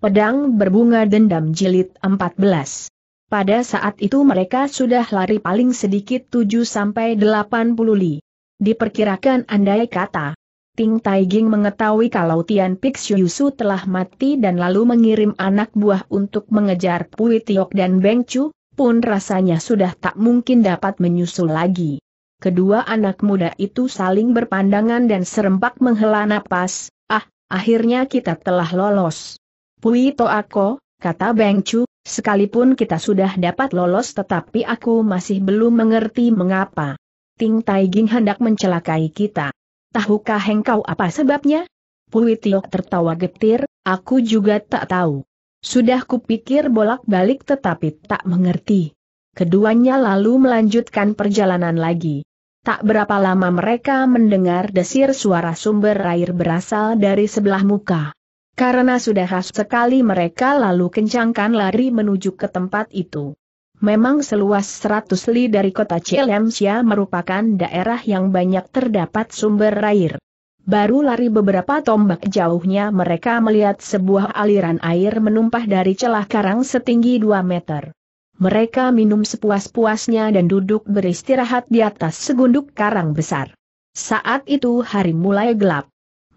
Pedang Berbunga Dendam Jilid 14. Pada saat itu mereka sudah lari paling sedikit 7-80 li. Diperkirakan andai kata. Ting Taiging mengetahui kalau Tian Pik Yusu telah mati dan lalu mengirim anak buah untuk mengejar Pui Tiok dan Beng Chu, pun rasanya sudah tak mungkin dapat menyusul lagi. Kedua anak muda itu saling berpandangan dan serempak menghela napas, ah, akhirnya kita telah lolos. Pui to aku, kata Beng Chu, sekalipun kita sudah dapat lolos tetapi aku masih belum mengerti mengapa. Ting Tai Ging hendak mencelakai kita. Tahukah engkau apa sebabnya? Pui Tiok tertawa getir, aku juga tak tahu. Sudah kupikir bolak-balik tetapi tak mengerti. Keduanya lalu melanjutkan perjalanan lagi. Tak berapa lama mereka mendengar desir suara sumber air berasal dari sebelah muka. Karena sudah khas sekali mereka lalu kencangkan lari menuju ke tempat itu. Memang seluas 100 li dari kota Cilemsia merupakan daerah yang banyak terdapat sumber air. Baru lari beberapa tombak jauhnya mereka melihat sebuah aliran air menumpah dari celah karang setinggi 2 meter. Mereka minum sepuas-puasnya dan duduk beristirahat di atas segunduk karang besar. Saat itu hari mulai gelap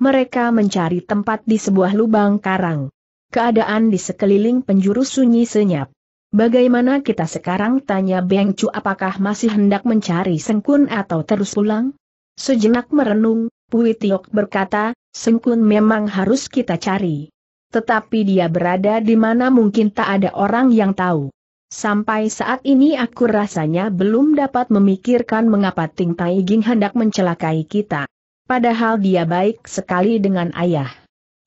mereka mencari tempat di sebuah lubang karang. Keadaan di sekeliling penjuru sunyi senyap. Bagaimana kita sekarang tanya Beng Cu apakah masih hendak mencari Sengkun atau terus pulang? Sejenak merenung, Pui Tiok berkata, Sengkun memang harus kita cari. Tetapi dia berada di mana mungkin tak ada orang yang tahu. Sampai saat ini aku rasanya belum dapat memikirkan mengapa Ting Tai Ging hendak mencelakai kita padahal dia baik sekali dengan ayah.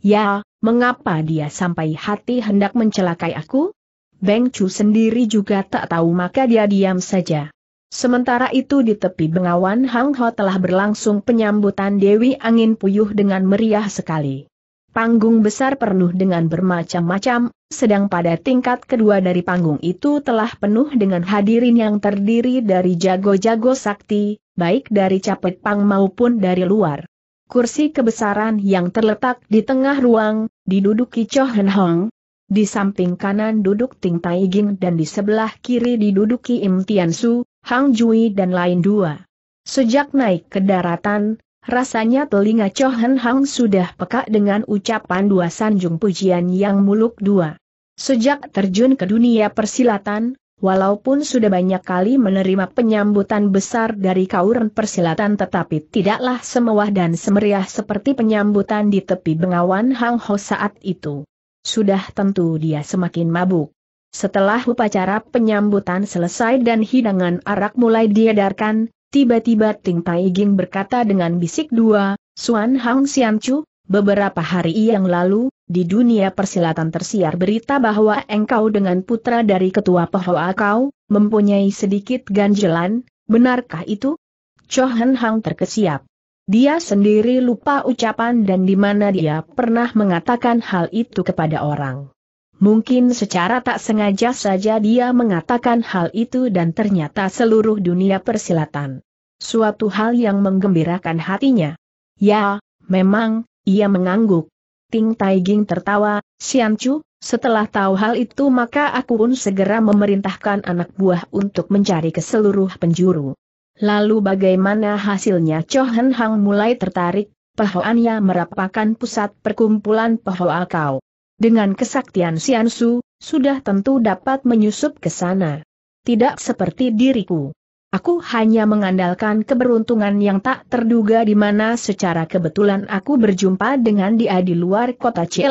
Ya, mengapa dia sampai hati hendak mencelakai aku? Beng Chu sendiri juga tak tahu maka dia diam saja. Sementara itu di tepi bengawan Hang Ho telah berlangsung penyambutan Dewi Angin Puyuh dengan meriah sekali. Panggung besar penuh dengan bermacam-macam, sedang pada tingkat kedua dari panggung itu telah penuh dengan hadirin yang terdiri dari jago-jago sakti, baik dari capit pang maupun dari luar. Kursi kebesaran yang terletak di tengah ruang, diduduki Cho Hen Hong. Di samping kanan duduk Ting Tai Ging dan di sebelah kiri diduduki Im Tian Su, Hang Jui dan lain dua. Sejak naik ke daratan, rasanya telinga Cho Hen Hong sudah peka dengan ucapan dua sanjung pujian yang muluk dua. Sejak terjun ke dunia persilatan, Walaupun sudah banyak kali menerima penyambutan besar dari kauren persilatan tetapi tidaklah semewah dan semeriah seperti penyambutan di tepi bengawan Hang Ho saat itu. Sudah tentu dia semakin mabuk. Setelah upacara penyambutan selesai dan hidangan arak mulai diedarkan, tiba-tiba Ting Tai Ging berkata dengan bisik dua, Suan Hang Sian Chu, Beberapa hari yang lalu, di dunia persilatan tersiar berita bahwa engkau dengan putra dari ketua Pohoa kau, mempunyai sedikit ganjelan, benarkah itu? Chohan Hang terkesiap. Dia sendiri lupa ucapan dan di mana dia pernah mengatakan hal itu kepada orang. Mungkin secara tak sengaja saja dia mengatakan hal itu dan ternyata seluruh dunia persilatan. Suatu hal yang menggembirakan hatinya. Ya, memang, ia mengangguk. Ting Taiging tertawa, Sian Chu, setelah tahu hal itu maka aku pun segera memerintahkan anak buah untuk mencari ke seluruh penjuru. Lalu bagaimana hasilnya Cho Hen Hang mulai tertarik, pehoannya merapakan pusat perkumpulan pehoa kau. Dengan kesaktian Sian Su, sudah tentu dapat menyusup ke sana. Tidak seperti diriku. Aku hanya mengandalkan keberuntungan yang tak terduga di mana secara kebetulan aku berjumpa dengan dia di luar kota Cho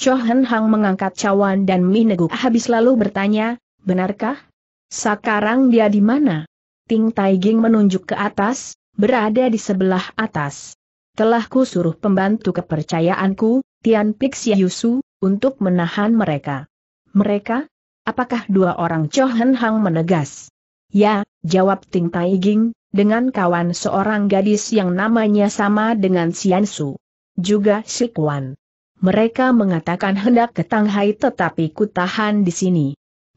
Chohan Hang mengangkat cawan dan meneguk habis lalu bertanya, benarkah? Sekarang dia di mana? Ting Taiging menunjuk ke atas, berada di sebelah atas. Telah ku suruh pembantu kepercayaanku, Tian Pixia Yusu, untuk menahan mereka. Mereka? Apakah dua orang Chohan Hang menegas? Ya, jawab Ting Tai Ging, dengan kawan seorang gadis yang namanya sama dengan Siansu. Juga Sikuan. Mereka mengatakan hendak ke Tanghai tetapi kutahan di sini.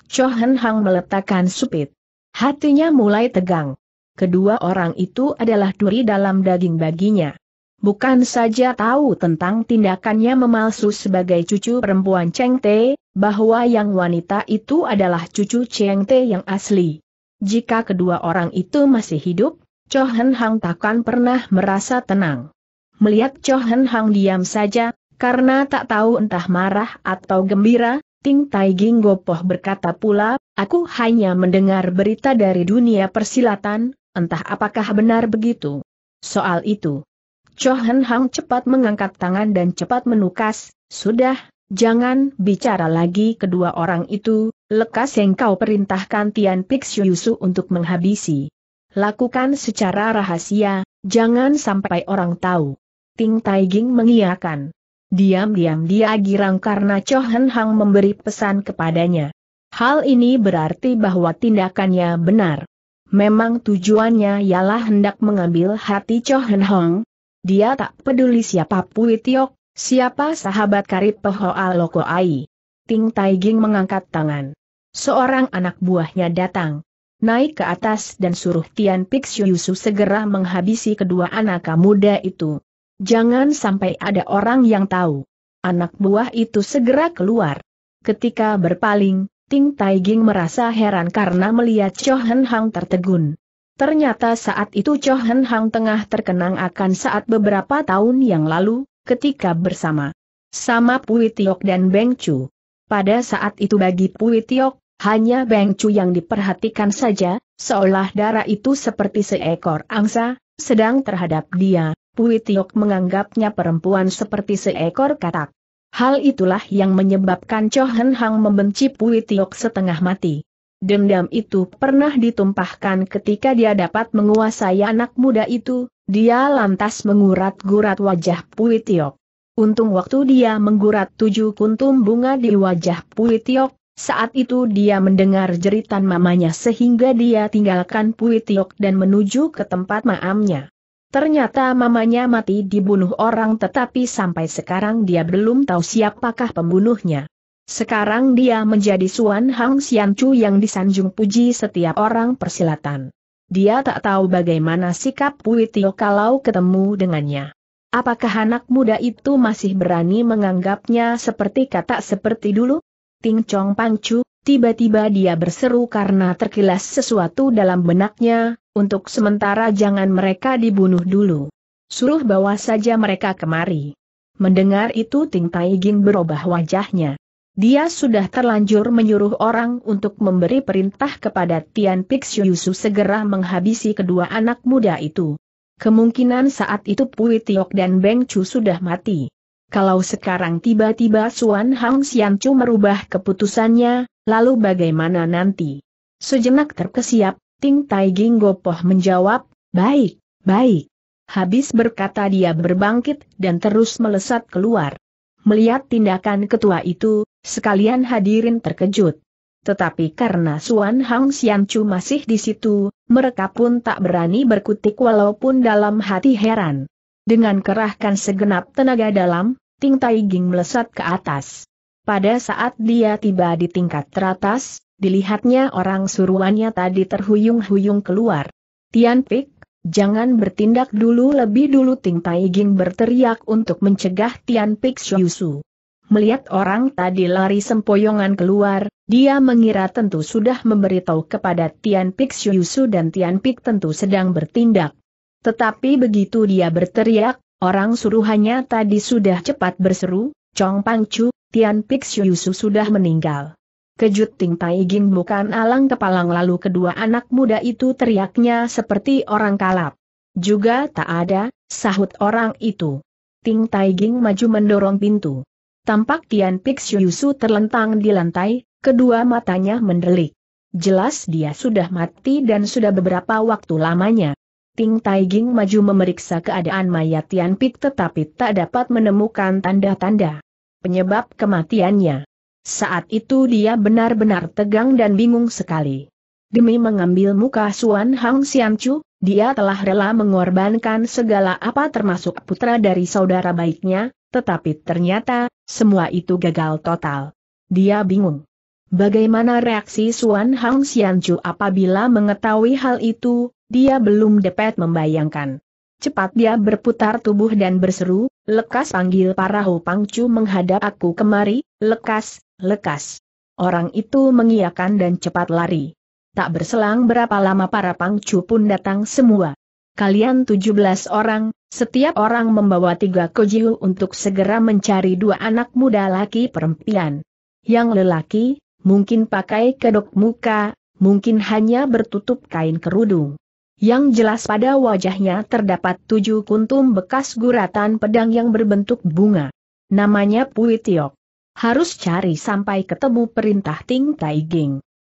Chohan Hang meletakkan supit. Hatinya mulai tegang. Kedua orang itu adalah duri dalam daging baginya. Bukan saja tahu tentang tindakannya memalsu sebagai cucu perempuan Cheng Te, bahwa yang wanita itu adalah cucu Cheng Te yang asli. Jika kedua orang itu masih hidup, Cho Hen Hang takkan pernah merasa tenang. Melihat Cho Hen Hang diam saja, karena tak tahu entah marah atau gembira, Ting Tai Ging Gopoh berkata pula, aku hanya mendengar berita dari dunia persilatan, entah apakah benar begitu. Soal itu. Cho Hen Hang cepat mengangkat tangan dan cepat menukas, sudah, jangan bicara lagi kedua orang itu, Lekas yang kau perintahkan Tian Pix Yusu untuk menghabisi. Lakukan secara rahasia, jangan sampai orang tahu. Ting Taiging mengiakan. Diam-diam dia girang karena Chohan Hang memberi pesan kepadanya. Hal ini berarti bahwa tindakannya benar. Memang tujuannya ialah hendak mengambil hati Chohan Hang. Dia tak peduli siapa Pui Tiok, siapa sahabat karib Pohoa Ai. Ting Taiging mengangkat tangan seorang anak buahnya datang. Naik ke atas dan suruh Tian Yusu segera menghabisi kedua anak muda itu. Jangan sampai ada orang yang tahu. Anak buah itu segera keluar. Ketika berpaling, Ting Taiging merasa heran karena melihat Chohen Hang tertegun. Ternyata saat itu Chohen Hang tengah terkenang akan saat beberapa tahun yang lalu, ketika bersama sama Pui Tiok dan Beng Chu. Pada saat itu bagi Pui Tiok, hanya Beng Chu yang diperhatikan saja, seolah darah itu seperti seekor angsa, sedang terhadap dia, Pui Tiok menganggapnya perempuan seperti seekor katak. Hal itulah yang menyebabkan Cho Hen Hang membenci Pui Tiok setengah mati. Dendam itu pernah ditumpahkan ketika dia dapat menguasai anak muda itu, dia lantas mengurat-gurat wajah Pui Tiok. Untung waktu dia menggurat tujuh kuntum bunga di wajah Pui Tiok, saat itu dia mendengar jeritan mamanya sehingga dia tinggalkan Pui Tiok dan menuju ke tempat maamnya. Ternyata mamanya mati dibunuh orang tetapi sampai sekarang dia belum tahu siapakah pembunuhnya. Sekarang dia menjadi Suan Hang Chu yang disanjung puji setiap orang persilatan. Dia tak tahu bagaimana sikap Pui Tiok kalau ketemu dengannya. Apakah anak muda itu masih berani menganggapnya seperti kata seperti dulu? Ting Chong Pang Chu, tiba-tiba dia berseru karena terkilas sesuatu dalam benaknya, untuk sementara jangan mereka dibunuh dulu. Suruh bawa saja mereka kemari. Mendengar itu Ting Tai Ging berubah wajahnya. Dia sudah terlanjur menyuruh orang untuk memberi perintah kepada Tian Pixiu Yusuf segera menghabisi kedua anak muda itu. Kemungkinan saat itu Pui Tiok dan Beng Chu sudah mati. Kalau sekarang tiba-tiba Suan Hang Xiangcu merubah keputusannya, lalu bagaimana nanti? Sejenak terkesiap, Ting Tai Ging Gopoh menjawab, baik, baik. Habis berkata dia berbangkit dan terus melesat keluar. Melihat tindakan ketua itu, sekalian hadirin terkejut. Tetapi karena Suan Hang Xiangcu masih di situ, mereka pun tak berani berkutik walaupun dalam hati heran. Dengan kerahkan segenap tenaga dalam, Ting Tai Ging melesat ke atas. Pada saat dia tiba di tingkat teratas, dilihatnya orang suruhannya tadi terhuyung-huyung keluar. Tian Pik, jangan bertindak dulu lebih dulu Ting Tai Ging berteriak untuk mencegah Tian Pik Syusu. Melihat orang tadi lari sempoyongan keluar, dia mengira tentu sudah memberitahu kepada Tian Pik Syusu dan Tian Pik tentu sedang bertindak. Tetapi begitu dia berteriak, orang suruhannya tadi sudah cepat berseru, Chong Pang Chu, Tian Pixiu Yusu sudah meninggal. Kejut Ting Tai Ging bukan alang kepalang lalu kedua anak muda itu teriaknya seperti orang kalap. Juga tak ada, sahut orang itu. Ting Tai Ging maju mendorong pintu. Tampak Tian Pixiu Yusu terlentang di lantai, kedua matanya mendelik. Jelas dia sudah mati dan sudah beberapa waktu lamanya. Ting Taiging maju memeriksa keadaan mayat Tian Pik tetapi tak dapat menemukan tanda-tanda penyebab kematiannya. Saat itu dia benar-benar tegang dan bingung sekali. Demi mengambil muka Suan Hang Chu, dia telah rela mengorbankan segala apa termasuk putra dari saudara baiknya, tetapi ternyata, semua itu gagal total. Dia bingung. Bagaimana reaksi Suan Hang Chu apabila mengetahui hal itu, dia belum dapat membayangkan. Cepat dia berputar tubuh dan berseru, lekas panggil para Pangcu menghadap aku kemari, lekas, lekas. Orang itu mengiakan dan cepat lari. Tak berselang berapa lama para Pangcu pun datang semua. Kalian 17 orang, setiap orang membawa tiga kojiu untuk segera mencari dua anak muda laki perempuan. Yang lelaki, mungkin pakai kedok muka, mungkin hanya bertutup kain kerudung. Yang jelas pada wajahnya terdapat tujuh kuntum bekas guratan pedang yang berbentuk bunga. Namanya Pui Tiok. Harus cari sampai ketemu perintah Ting Tai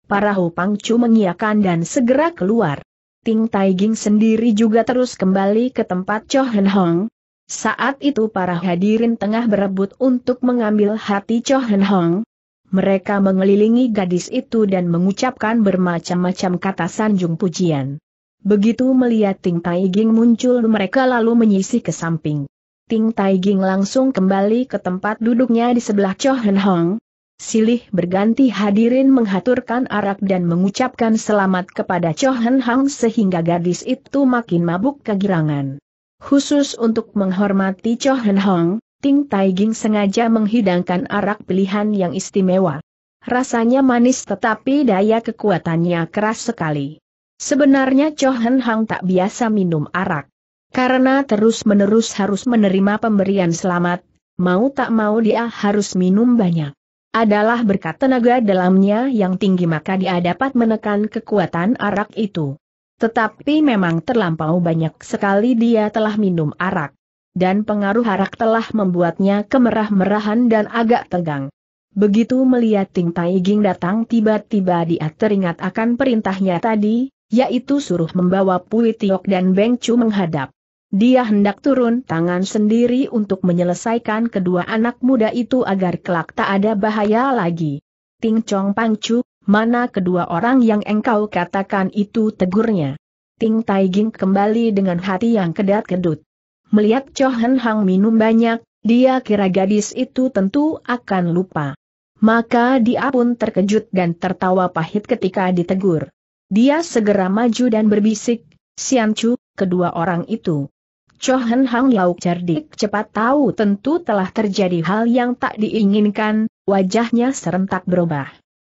Para Para Chu mengiakan dan segera keluar. Ting Tai sendiri juga terus kembali ke tempat Cho Hen Hong. Saat itu para hadirin tengah berebut untuk mengambil hati Cho Hen Hong. Mereka mengelilingi gadis itu dan mengucapkan bermacam-macam kata sanjung pujian. Begitu melihat Ting Taiging muncul mereka lalu menyisih ke samping. Ting Taiging langsung kembali ke tempat duduknya di sebelah Cho Hen Hong. Silih berganti hadirin menghaturkan arak dan mengucapkan selamat kepada Cho Hen Hong sehingga gadis itu makin mabuk kegirangan. Khusus untuk menghormati Cho Hen Hong, Ting Taiging sengaja menghidangkan arak pilihan yang istimewa. Rasanya manis tetapi daya kekuatannya keras sekali. Sebenarnya Cho Hen Hang tak biasa minum arak. Karena terus-menerus harus menerima pemberian selamat, mau tak mau dia harus minum banyak. Adalah berkat tenaga dalamnya yang tinggi maka dia dapat menekan kekuatan arak itu. Tetapi memang terlampau banyak sekali dia telah minum arak. Dan pengaruh arak telah membuatnya kemerah-merahan dan agak tegang. Begitu melihat Ting Tai Ging datang tiba-tiba dia teringat akan perintahnya tadi, yaitu suruh membawa Pui Tiok dan Beng Chu menghadap. Dia hendak turun tangan sendiri untuk menyelesaikan kedua anak muda itu agar kelak tak ada bahaya lagi. Ting Chong Pang Chu, mana kedua orang yang engkau katakan itu tegurnya? Ting Tai Ging kembali dengan hati yang kedat-kedut. Melihat Cho Hang minum banyak, dia kira gadis itu tentu akan lupa. Maka dia pun terkejut dan tertawa pahit ketika ditegur. Dia segera maju dan berbisik, Sian Chu, kedua orang itu. Chohen Hang Lau cerdik cepat tahu tentu telah terjadi hal yang tak diinginkan, wajahnya serentak berubah.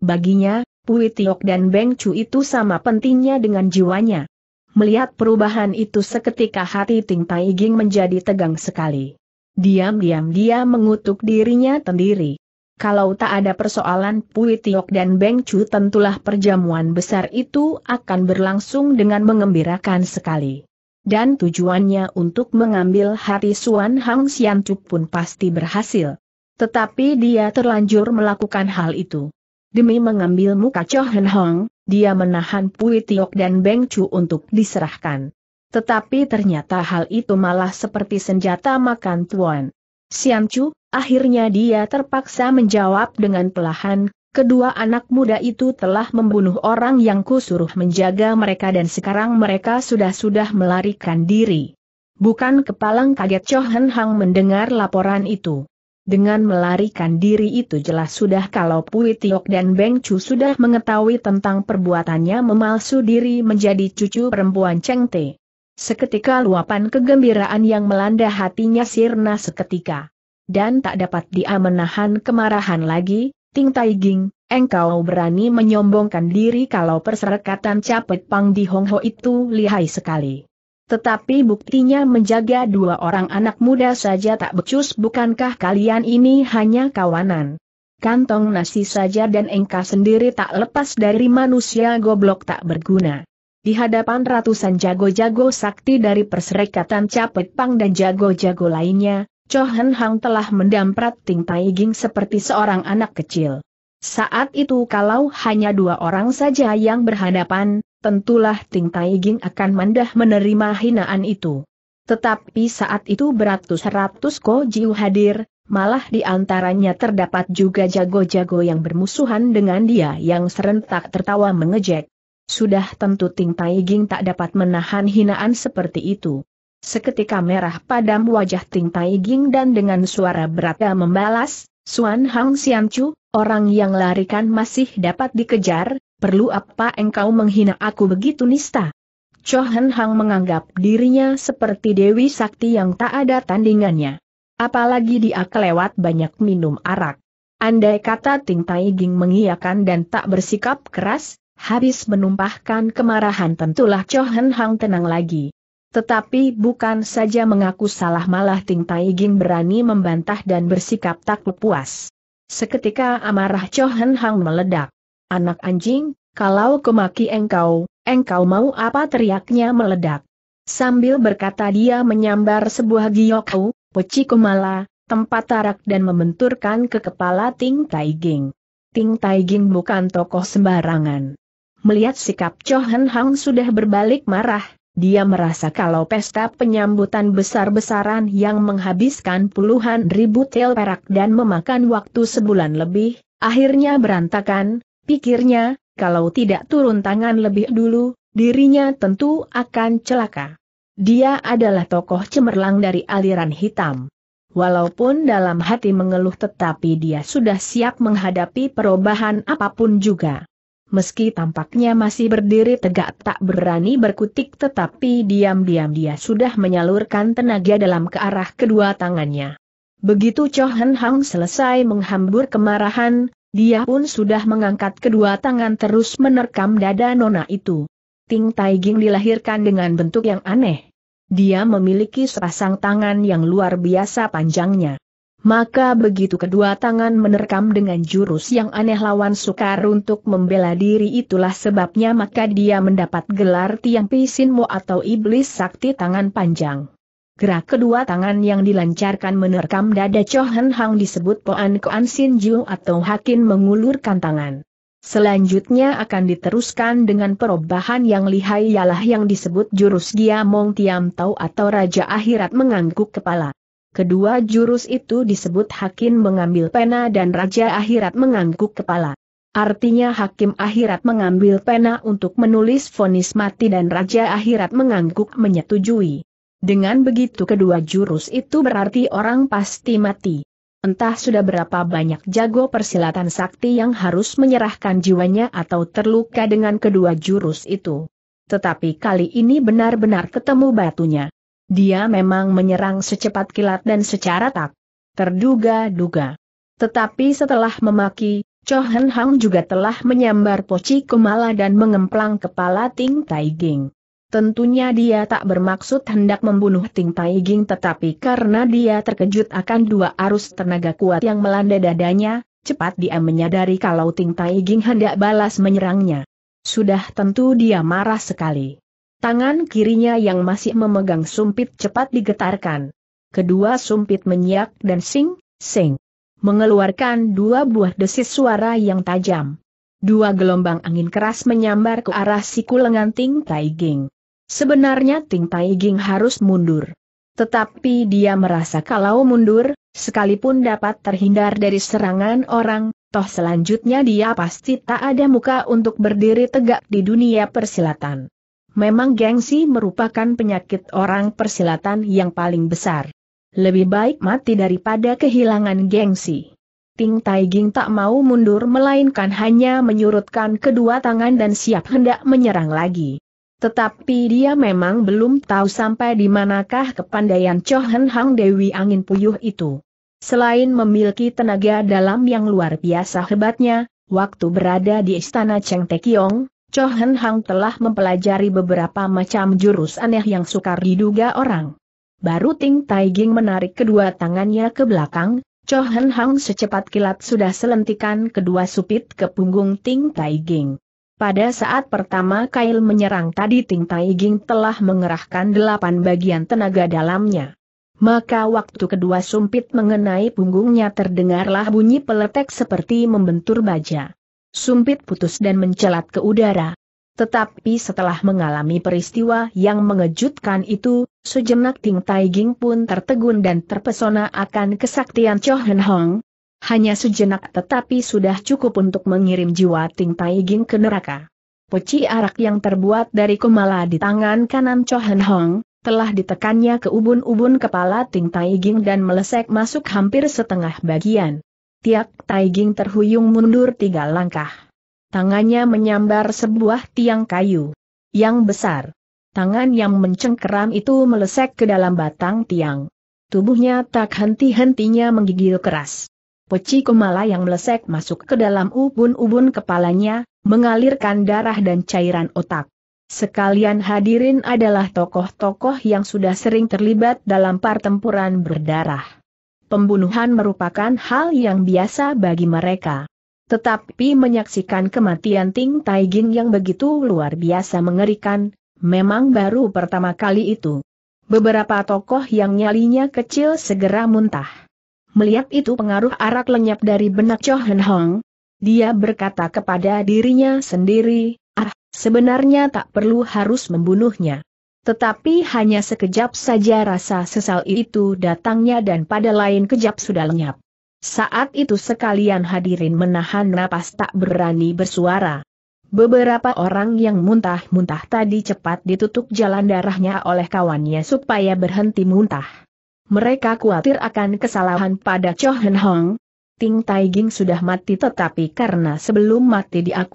Baginya, Pui Tiok dan Beng Chu itu sama pentingnya dengan jiwanya. Melihat perubahan itu seketika hati Ting Tai Ging menjadi tegang sekali. Diam-diam dia mengutuk dirinya sendiri. Kalau tak ada persoalan Pui Tiok dan Beng Chu tentulah perjamuan besar itu akan berlangsung dengan mengembirakan sekali. Dan tujuannya untuk mengambil hati Suan Hang Sian Chu pun pasti berhasil. Tetapi dia terlanjur melakukan hal itu. Demi mengambil muka Cho Hen Hong, dia menahan Pui Tiok dan Beng Chu untuk diserahkan. Tetapi ternyata hal itu malah seperti senjata makan tuan. Chu, akhirnya dia terpaksa menjawab dengan pelahan, kedua anak muda itu telah membunuh orang yang kusuruh menjaga mereka dan sekarang mereka sudah-sudah melarikan diri. Bukan kepalang kaget Cho Hen Hang mendengar laporan itu. Dengan melarikan diri itu jelas sudah kalau Pui Tiok dan Beng Chu sudah mengetahui tentang perbuatannya memalsu diri menjadi cucu perempuan Cheng Te. Seketika luapan kegembiraan yang melanda hatinya sirna seketika. Dan tak dapat dia menahan kemarahan lagi, Ting Tai engkau berani menyombongkan diri kalau perserekatan Capet Pang di Hong Ho itu lihai sekali. Tetapi buktinya menjaga dua orang anak muda saja tak becus bukankah kalian ini hanya kawanan. Kantong nasi saja dan engkau sendiri tak lepas dari manusia goblok tak berguna. Di hadapan ratusan jago-jago sakti dari perserikatan Capek Pang dan jago-jago lainnya, Cho Hen Hang telah mendamprat Ting Tai Ging seperti seorang anak kecil. Saat itu kalau hanya dua orang saja yang berhadapan, tentulah Ting Tai Ging akan mendah menerima hinaan itu. Tetapi saat itu beratus-ratus Ko Jiu hadir, malah di antaranya terdapat juga jago-jago yang bermusuhan dengan dia yang serentak tertawa mengejek. Sudah tentu Ting Tai Ging tak dapat menahan hinaan seperti itu. Seketika merah padam wajah Ting Tai Ging dan dengan suara beratnya membalas, Suan Hang Sian Chu, orang yang larikan masih dapat dikejar, perlu apa engkau menghina aku begitu nista? Chohen Hang menganggap dirinya seperti Dewi Sakti yang tak ada tandingannya. Apalagi dia kelewat banyak minum arak. Andai kata Ting Tai Ging mengiyakan dan tak bersikap keras, habis menumpahkan kemarahan tentulah Cho Hen Hang tenang lagi. Tetapi bukan saja mengaku salah malah Ting Tai Ging berani membantah dan bersikap tak puas. Seketika amarah Cho Hen Hang meledak. Anak anjing, kalau kemaki engkau, engkau mau apa teriaknya meledak. Sambil berkata dia menyambar sebuah giyoku, peci kumala, tempat tarak dan membenturkan ke kepala Ting Tai Ging. Ting Tai Ging bukan tokoh sembarangan. Melihat sikap Cho Hen Hang sudah berbalik marah, dia merasa kalau pesta penyambutan besar-besaran yang menghabiskan puluhan ribu tel perak dan memakan waktu sebulan lebih, akhirnya berantakan, pikirnya, kalau tidak turun tangan lebih dulu, dirinya tentu akan celaka. Dia adalah tokoh cemerlang dari aliran hitam. Walaupun dalam hati mengeluh tetapi dia sudah siap menghadapi perubahan apapun juga meski tampaknya masih berdiri tegak tak berani berkutik tetapi diam-diam dia sudah menyalurkan tenaga dalam ke arah kedua tangannya. Begitu Chohan Hang selesai menghambur kemarahan, dia pun sudah mengangkat kedua tangan terus menerkam dada nona itu. Ting Taiging dilahirkan dengan bentuk yang aneh. Dia memiliki sepasang tangan yang luar biasa panjangnya. Maka begitu kedua tangan menerkam dengan jurus yang aneh lawan sukar untuk membela diri itulah sebabnya maka dia mendapat gelar Tiang Pisinmu atau Iblis Sakti Tangan Panjang. Gerak kedua tangan yang dilancarkan menerkam dada Chohen Hang disebut Poan Koan Sin Ju atau Hakin mengulurkan tangan. Selanjutnya akan diteruskan dengan perubahan yang lihai ialah yang disebut jurus Giamong Mong Tiam Tau atau Raja Akhirat mengangguk kepala. Kedua jurus itu disebut hakim mengambil pena dan raja akhirat mengangguk kepala. Artinya hakim akhirat mengambil pena untuk menulis vonis mati dan raja akhirat mengangguk menyetujui. Dengan begitu kedua jurus itu berarti orang pasti mati. Entah sudah berapa banyak jago persilatan sakti yang harus menyerahkan jiwanya atau terluka dengan kedua jurus itu. Tetapi kali ini benar-benar ketemu batunya. Dia memang menyerang secepat kilat dan secara tak terduga-duga. Tetapi setelah memaki, Cho Hen Hang juga telah menyambar Poci Kumala dan mengemplang kepala Ting Tai Ging. Tentunya dia tak bermaksud hendak membunuh Ting Tai Ging tetapi karena dia terkejut akan dua arus tenaga kuat yang melanda dadanya, cepat dia menyadari kalau Ting Tai Ging hendak balas menyerangnya. Sudah tentu dia marah sekali. Tangan kirinya yang masih memegang sumpit cepat digetarkan. Kedua sumpit menyiak dan sing, sing. Mengeluarkan dua buah desis suara yang tajam. Dua gelombang angin keras menyambar ke arah siku lengan Ting Taiging. Sebenarnya Ting Taiging harus mundur. Tetapi dia merasa kalau mundur, sekalipun dapat terhindar dari serangan orang, toh selanjutnya dia pasti tak ada muka untuk berdiri tegak di dunia persilatan. Memang gengsi merupakan penyakit orang persilatan yang paling besar. Lebih baik mati daripada kehilangan gengsi. Ting Taiging tak mau mundur melainkan hanya menyurutkan kedua tangan dan siap hendak menyerang lagi. Tetapi dia memang belum tahu sampai di manakah kepandaian Chohen Hang Dewi Angin Puyuh itu. Selain memiliki tenaga dalam yang luar biasa hebatnya, waktu berada di istana Cheng Kiong, Cho Hang telah mempelajari beberapa macam jurus aneh yang sukar diduga orang. Baru Ting Taiging menarik kedua tangannya ke belakang, Cho Hang secepat kilat sudah selentikan kedua supit ke punggung Ting Taiging. Pada saat pertama Kail menyerang tadi Ting Taiging telah mengerahkan delapan bagian tenaga dalamnya. Maka waktu kedua sumpit mengenai punggungnya terdengarlah bunyi peletek seperti membentur baja sumpit putus dan mencelat ke udara. Tetapi setelah mengalami peristiwa yang mengejutkan itu, sejenak Ting Tai Ging pun tertegun dan terpesona akan kesaktian Cho Hen Hong. Hanya sejenak tetapi sudah cukup untuk mengirim jiwa Ting Tai Ging ke neraka. Poci arak yang terbuat dari kumala di tangan kanan Cho Hen Hong, telah ditekannya ke ubun-ubun kepala Ting Tai Ging dan melesek masuk hampir setengah bagian. Tiak Taiging terhuyung mundur tiga langkah. Tangannya menyambar sebuah tiang kayu. Yang besar. Tangan yang mencengkeram itu melesek ke dalam batang tiang. Tubuhnya tak henti-hentinya menggigil keras. Peci kumala yang melesek masuk ke dalam ubun-ubun kepalanya, mengalirkan darah dan cairan otak. Sekalian hadirin adalah tokoh-tokoh yang sudah sering terlibat dalam pertempuran berdarah pembunuhan merupakan hal yang biasa bagi mereka. Tetapi menyaksikan kematian Ting Taigin yang begitu luar biasa mengerikan, memang baru pertama kali itu. Beberapa tokoh yang nyalinya kecil segera muntah. Melihat itu pengaruh arak lenyap dari benak Cho Hen Hong. Dia berkata kepada dirinya sendiri, ah, sebenarnya tak perlu harus membunuhnya. Tetapi hanya sekejap saja rasa sesal itu datangnya dan pada lain kejap sudah lenyap. Saat itu sekalian hadirin menahan napas tak berani bersuara. Beberapa orang yang muntah-muntah tadi cepat ditutup jalan darahnya oleh kawannya supaya berhenti muntah. Mereka khawatir akan kesalahan pada Cho Hen Hong, Ting Taiging sudah mati tetapi karena sebelum mati dia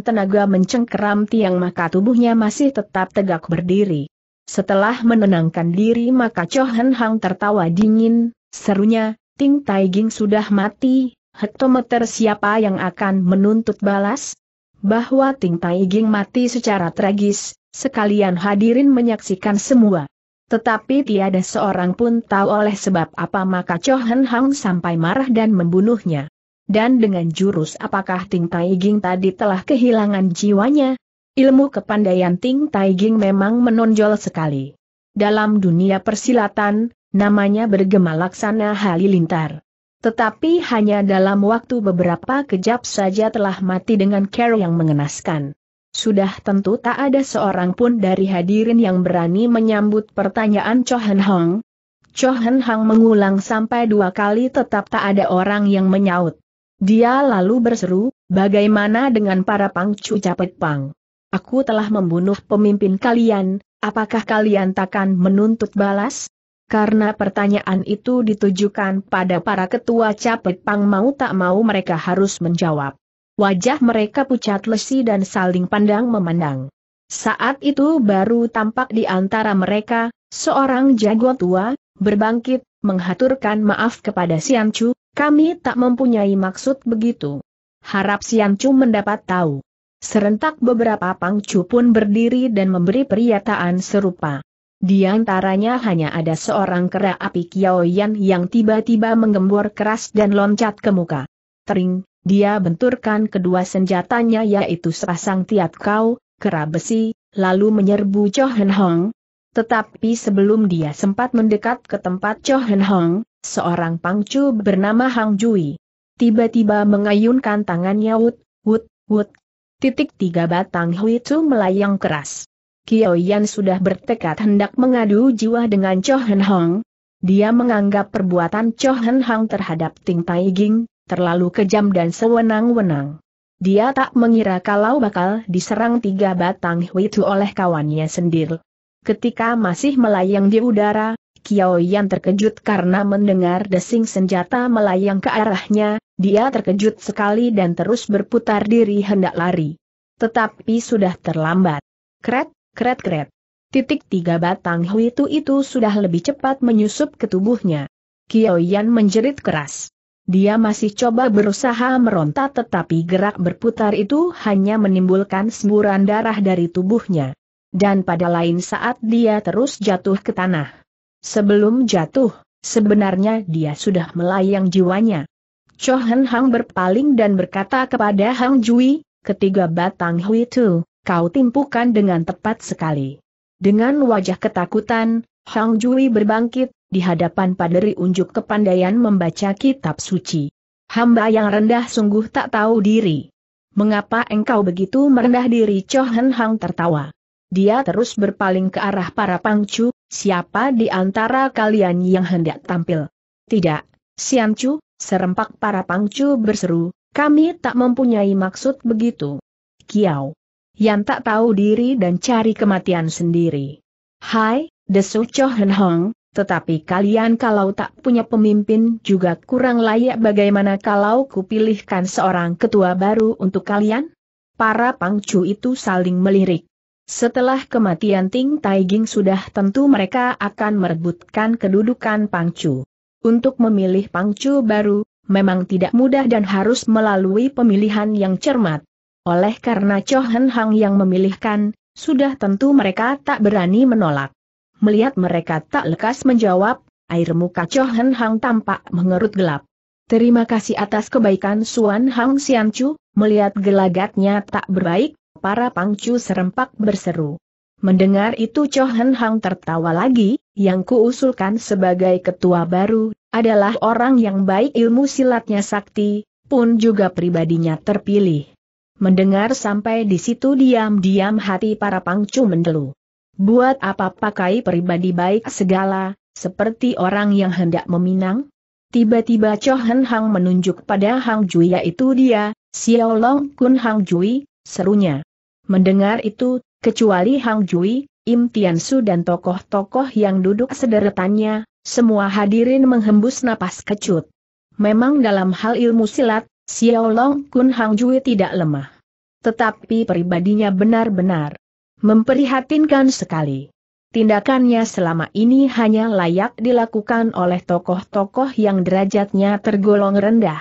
tenaga mencengkeram tiang maka tubuhnya masih tetap tegak berdiri. Setelah menenangkan diri maka Cho Hang tertawa dingin, serunya, Ting Taiging sudah mati, hektometer siapa yang akan menuntut balas? Bahwa Ting Taiging mati secara tragis, sekalian hadirin menyaksikan semua. Tetapi tiada seorang pun tahu oleh sebab apa maka Cho Hen Hang sampai marah dan membunuhnya. Dan dengan jurus apakah Ting Tai Ging tadi telah kehilangan jiwanya? Ilmu kepandaian Ting Tai Ging memang menonjol sekali. Dalam dunia persilatan, namanya bergema laksana halilintar. Tetapi hanya dalam waktu beberapa kejap saja telah mati dengan care yang mengenaskan. Sudah tentu tak ada seorang pun dari hadirin yang berani menyambut pertanyaan Chohan Hong. Chohan Hong mengulang sampai dua kali tetap tak ada orang yang menyaut. Dia lalu berseru, bagaimana dengan para pangcu capet pang? Aku telah membunuh pemimpin kalian, apakah kalian takkan menuntut balas? Karena pertanyaan itu ditujukan pada para ketua Capet pang mau tak mau mereka harus menjawab. Wajah mereka pucat lesi dan saling pandang memandang. Saat itu baru tampak di antara mereka, seorang jago tua, berbangkit, menghaturkan maaf kepada Chu. kami tak mempunyai maksud begitu. Harap Chu mendapat tahu. Serentak beberapa pangcu pun berdiri dan memberi pernyataan serupa. Di antaranya hanya ada seorang kera api Yan yang tiba-tiba menggembor keras dan loncat ke muka. Tering, dia benturkan kedua senjatanya yaitu sepasang tiat kau, kera besi, lalu menyerbu Cho Hen Hong. Tetapi sebelum dia sempat mendekat ke tempat Cho Hen Hong, seorang pangcu bernama Hang Jui. Tiba-tiba mengayunkan tangannya wut, wut, wut. Titik tiga batang Hui Chu melayang keras. Kio Yan sudah bertekad hendak mengadu jiwa dengan Cho Hen Hong. Dia menganggap perbuatan Cho Hen Hong terhadap Ting Tai Ging, terlalu kejam dan sewenang-wenang. Dia tak mengira kalau bakal diserang tiga batang itu oleh kawannya sendiri. Ketika masih melayang di udara, Kiao Yan terkejut karena mendengar desing senjata melayang ke arahnya, dia terkejut sekali dan terus berputar diri hendak lari. Tetapi sudah terlambat. Kret, kret, kret. Titik tiga batang Huitu itu sudah lebih cepat menyusup ke tubuhnya. Kiao Yan menjerit keras. Dia masih coba berusaha meronta tetapi gerak berputar itu hanya menimbulkan semburan darah dari tubuhnya. Dan pada lain saat dia terus jatuh ke tanah. Sebelum jatuh, sebenarnya dia sudah melayang jiwanya. Cho Hang berpaling dan berkata kepada Hang Jui, ketiga batang Hui Tu, kau timpukan dengan tepat sekali. Dengan wajah ketakutan, Hang Jui berbangkit, di hadapan paderi unjuk kepandaian membaca kitab suci. Hamba yang rendah sungguh tak tahu diri. Mengapa engkau begitu merendah diri? Chohen Hen Hang tertawa. Dia terus berpaling ke arah para pangcu, siapa di antara kalian yang hendak tampil? Tidak, siancu, serempak para pangcu berseru, kami tak mempunyai maksud begitu. Kiau. Yang tak tahu diri dan cari kematian sendiri. Hai, desu Chohen Hen Hong, tetapi kalian kalau tak punya pemimpin juga kurang layak bagaimana kalau kupilihkan seorang ketua baru untuk kalian? Para pangcu itu saling melirik. Setelah kematian Ting Taiging sudah tentu mereka akan merebutkan kedudukan pangcu. Untuk memilih pangcu baru, memang tidak mudah dan harus melalui pemilihan yang cermat. Oleh karena Chohen Hang yang memilihkan, sudah tentu mereka tak berani menolak. Melihat mereka tak lekas menjawab, air muka Chohen Hang tampak mengerut gelap. Terima kasih atas kebaikan Suan Hang Siancu, melihat gelagatnya tak berbaik, para pangcu serempak berseru. Mendengar itu Chohen Hang tertawa lagi, yang kuusulkan sebagai ketua baru, adalah orang yang baik ilmu silatnya sakti, pun juga pribadinya terpilih. Mendengar sampai di situ diam-diam hati para pangcu mendeluh. Buat apa pakai pribadi baik segala, seperti orang yang hendak meminang? Tiba-tiba Cho Hen Hang menunjuk pada Hang Jui yaitu dia, Xiao Long Kun Hang Jui, serunya. Mendengar itu, kecuali Hang Jui, Im Tian Su dan tokoh-tokoh yang duduk sederetannya, semua hadirin menghembus napas kecut. Memang dalam hal ilmu silat, Xiao Long Kun Hang Jui tidak lemah. Tetapi pribadinya benar-benar Memperhatinkan sekali. Tindakannya selama ini hanya layak dilakukan oleh tokoh-tokoh yang derajatnya tergolong rendah.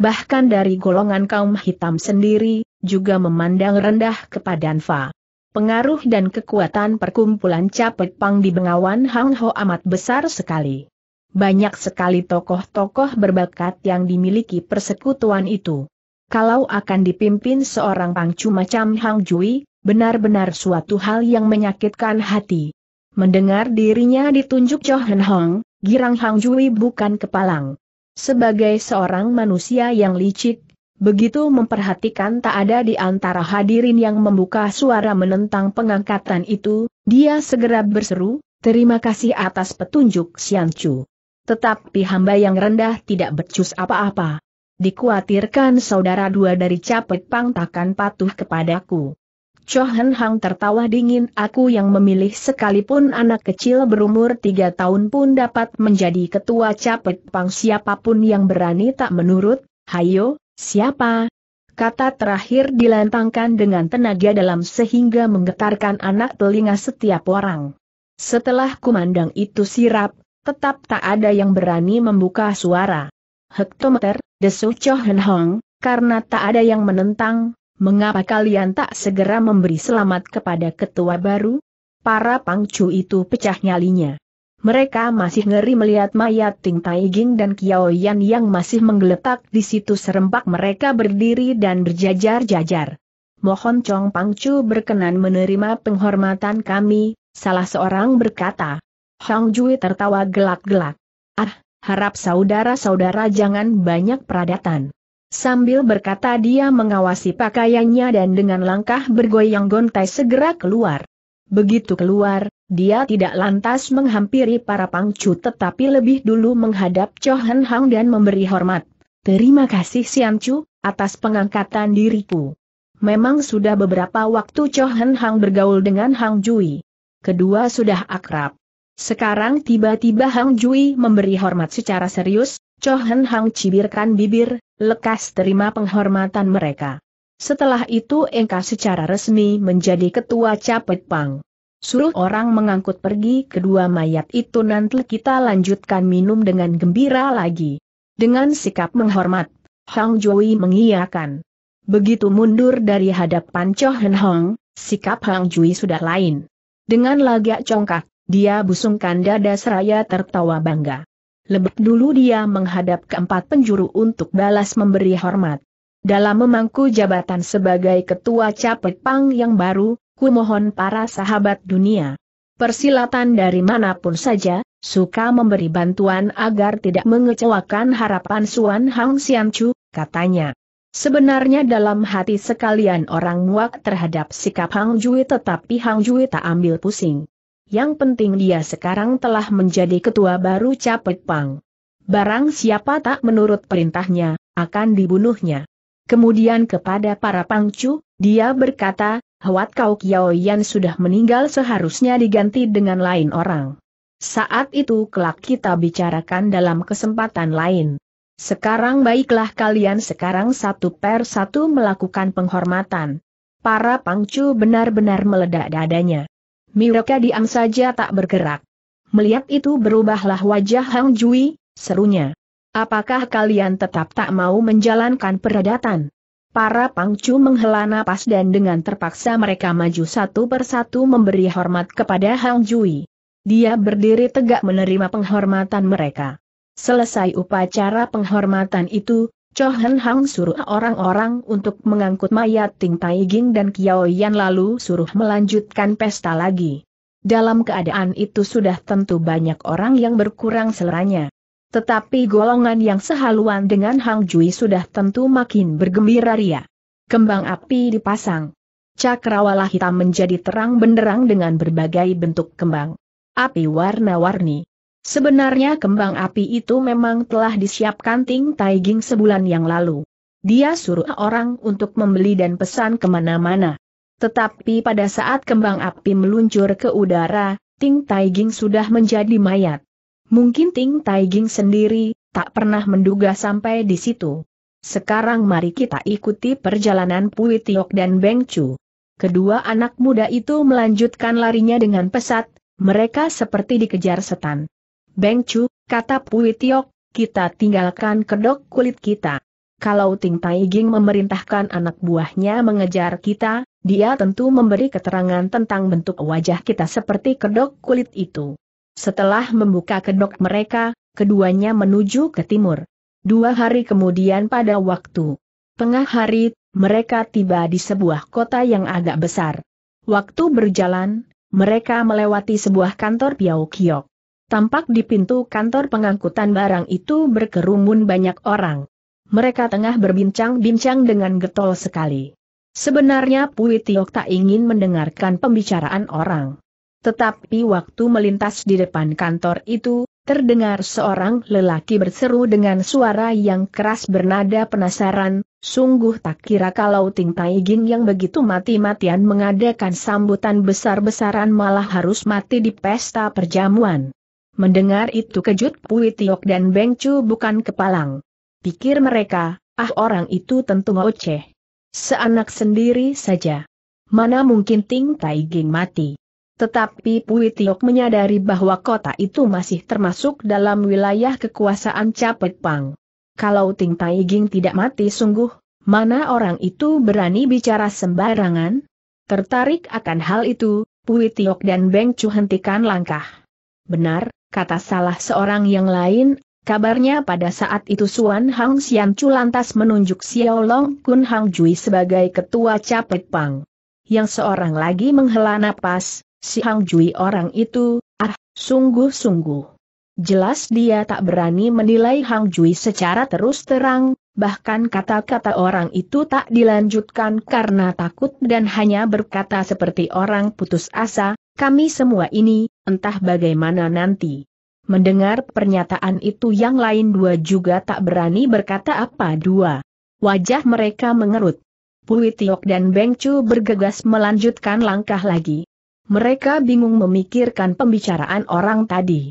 Bahkan dari golongan kaum hitam sendiri, juga memandang rendah kepada Anfa. Pengaruh dan kekuatan perkumpulan Capek Pang di Bengawan Hang Ho amat besar sekali. Banyak sekali tokoh-tokoh berbakat yang dimiliki persekutuan itu. Kalau akan dipimpin seorang pangcu macam Hang Jui, Benar-benar suatu hal yang menyakitkan hati. Mendengar dirinya ditunjuk Cho Hen Hong, Girang Hang Jui bukan kepalang. Sebagai seorang manusia yang licik, begitu memperhatikan tak ada di antara hadirin yang membuka suara menentang pengangkatan itu, dia segera berseru, terima kasih atas petunjuk Xian Chu. Tetapi hamba yang rendah tidak becus apa-apa. Dikuatirkan saudara dua dari capek pang takkan patuh kepadaku. Chohan Hang tertawa dingin aku yang memilih sekalipun anak kecil berumur tiga tahun pun dapat menjadi ketua capet pang siapapun yang berani tak menurut, hayo, siapa? Kata terakhir dilantangkan dengan tenaga dalam sehingga menggetarkan anak telinga setiap orang. Setelah kumandang itu sirap, tetap tak ada yang berani membuka suara. Hektometer, desu Chohan Hang, karena tak ada yang menentang, mengapa kalian tak segera memberi selamat kepada ketua baru? Para pangcu itu pecah nyalinya. Mereka masih ngeri melihat mayat Ting Ging dan Kiao Yan yang masih menggeletak di situ serempak mereka berdiri dan berjajar-jajar. Mohon Chong Pangcu berkenan menerima penghormatan kami, salah seorang berkata. Hang Jui tertawa gelak-gelak. Ah, harap saudara-saudara jangan banyak peradatan. Sambil berkata dia mengawasi pakaiannya dan dengan langkah bergoyang gontai segera keluar. Begitu keluar, dia tidak lantas menghampiri para pangcu tetapi lebih dulu menghadap Chohan Hang dan memberi hormat. Terima kasih Sian Chu, atas pengangkatan diriku. Memang sudah beberapa waktu Chohan Hang bergaul dengan Hang Jui. Kedua sudah akrab. Sekarang tiba-tiba Hang Jui memberi hormat secara serius, Chohen Hang cibirkan bibir, lekas terima penghormatan mereka. Setelah itu Engka secara resmi menjadi ketua Capet Pang. Suruh orang mengangkut pergi kedua mayat itu nanti kita lanjutkan minum dengan gembira lagi. Dengan sikap menghormat, Hang Jui mengiyakan. Begitu mundur dari hadapan Chohen Hong, sikap Hang Jui sudah lain. Dengan lagak congkak, dia busungkan dada seraya tertawa bangga. Lebih dulu dia menghadap keempat penjuru untuk balas memberi hormat. Dalam memangku jabatan sebagai ketua Capek Pang yang baru, kumohon para sahabat dunia. Persilatan dari manapun saja, suka memberi bantuan agar tidak mengecewakan harapan Suan Hang Chu, katanya. Sebenarnya dalam hati sekalian orang muak terhadap sikap Hang Jui tetapi Hang Jui tak ambil pusing. Yang penting dia sekarang telah menjadi ketua baru Capek Pang. Barang siapa tak menurut perintahnya, akan dibunuhnya. Kemudian kepada para pangcu, dia berkata, Hwat Kau Kiao Yan sudah meninggal seharusnya diganti dengan lain orang. Saat itu kelak kita bicarakan dalam kesempatan lain. Sekarang baiklah kalian sekarang satu per satu melakukan penghormatan. Para pangcu benar-benar meledak dadanya. Miroka diam saja tak bergerak. Melihat itu berubahlah wajah Hang Jui, serunya. Apakah kalian tetap tak mau menjalankan peradatan? Para pangcu menghela napas dan dengan terpaksa mereka maju satu persatu memberi hormat kepada Hang Jui. Dia berdiri tegak menerima penghormatan mereka. Selesai upacara penghormatan itu, Chohan Hang suruh orang-orang untuk mengangkut mayat Ting Tai Ging dan Kiao Yan lalu suruh melanjutkan pesta lagi. Dalam keadaan itu sudah tentu banyak orang yang berkurang seleranya. Tetapi golongan yang sehaluan dengan Hang Jui sudah tentu makin bergembira ria. Kembang api dipasang. Cakrawala hitam menjadi terang benderang dengan berbagai bentuk kembang. Api warna-warni. Sebenarnya kembang api itu memang telah disiapkan Ting Taiging sebulan yang lalu. Dia suruh orang untuk membeli dan pesan kemana-mana. Tetapi pada saat kembang api meluncur ke udara, Ting Taiging sudah menjadi mayat. Mungkin Ting Taiging sendiri, tak pernah menduga sampai di situ. Sekarang mari kita ikuti perjalanan Pui Tiok dan Beng Chu. Kedua anak muda itu melanjutkan larinya dengan pesat, mereka seperti dikejar setan. Beng Chu, kata Pui Tiok, kita tinggalkan kedok kulit kita. Kalau Ting Tai Ging memerintahkan anak buahnya mengejar kita, dia tentu memberi keterangan tentang bentuk wajah kita seperti kedok kulit itu. Setelah membuka kedok mereka, keduanya menuju ke timur. Dua hari kemudian pada waktu tengah hari, mereka tiba di sebuah kota yang agak besar. Waktu berjalan, mereka melewati sebuah kantor Piau Kiok. Tampak di pintu kantor pengangkutan barang itu berkerumun banyak orang. Mereka tengah berbincang-bincang dengan getol sekali. Sebenarnya Pui Tiok tak ingin mendengarkan pembicaraan orang. Tetapi waktu melintas di depan kantor itu, terdengar seorang lelaki berseru dengan suara yang keras bernada penasaran, sungguh tak kira kalau Ting Tai Ging yang begitu mati-matian mengadakan sambutan besar-besaran malah harus mati di pesta perjamuan. Mendengar itu kejut Pui Tiok dan Beng Chu bukan kepalang. Pikir mereka, ah orang itu tentu ngoceh. Seanak sendiri saja. Mana mungkin Ting Tai Ging mati. Tetapi Pui Tiok menyadari bahwa kota itu masih termasuk dalam wilayah kekuasaan Capek Pang. Kalau Ting Tai Ging tidak mati sungguh, mana orang itu berani bicara sembarangan? Tertarik akan hal itu, Pui Tiok dan Beng Chu hentikan langkah. Benar, kata salah seorang yang lain, kabarnya pada saat itu Suan Hang Xian Chu lantas menunjuk Xiao Long Kun Hang Jui sebagai ketua capek pang. Yang seorang lagi menghela napas, si Hang Jui orang itu, ah, sungguh-sungguh. Jelas dia tak berani menilai Hang Jui secara terus terang, bahkan kata-kata orang itu tak dilanjutkan karena takut dan hanya berkata seperti orang putus asa, kami semua ini, entah bagaimana nanti. Mendengar pernyataan itu yang lain dua juga tak berani berkata apa dua. Wajah mereka mengerut. Pui Tiok dan Beng Chu bergegas melanjutkan langkah lagi. Mereka bingung memikirkan pembicaraan orang tadi.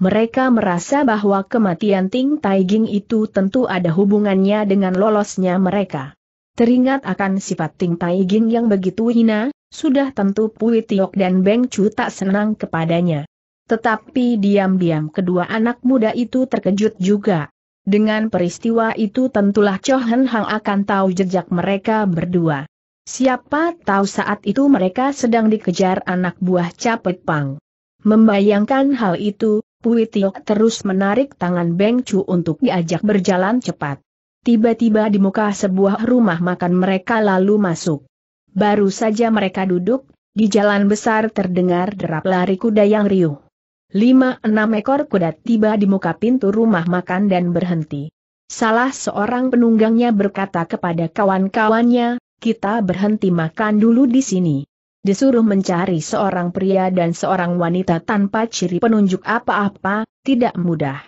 Mereka merasa bahwa kematian Ting Taiging itu tentu ada hubungannya dengan lolosnya mereka. Teringat akan sifat Ting Tai Ging yang begitu hina, sudah tentu Pui Tiok dan Beng Chu tak senang kepadanya. Tetapi diam-diam kedua anak muda itu terkejut juga. Dengan peristiwa itu tentulah Cho Hen Hang akan tahu jejak mereka berdua. Siapa tahu saat itu mereka sedang dikejar anak buah Capek Pang. Membayangkan hal itu, Pui Tiok terus menarik tangan Beng Chu untuk diajak berjalan cepat. Tiba-tiba di muka sebuah rumah makan mereka lalu masuk. Baru saja mereka duduk, di jalan besar terdengar derap lari kuda yang riuh. Lima enam ekor kuda tiba di muka pintu rumah makan dan berhenti. Salah seorang penunggangnya berkata kepada kawan-kawannya, kita berhenti makan dulu di sini. Disuruh mencari seorang pria dan seorang wanita tanpa ciri penunjuk apa-apa, tidak mudah.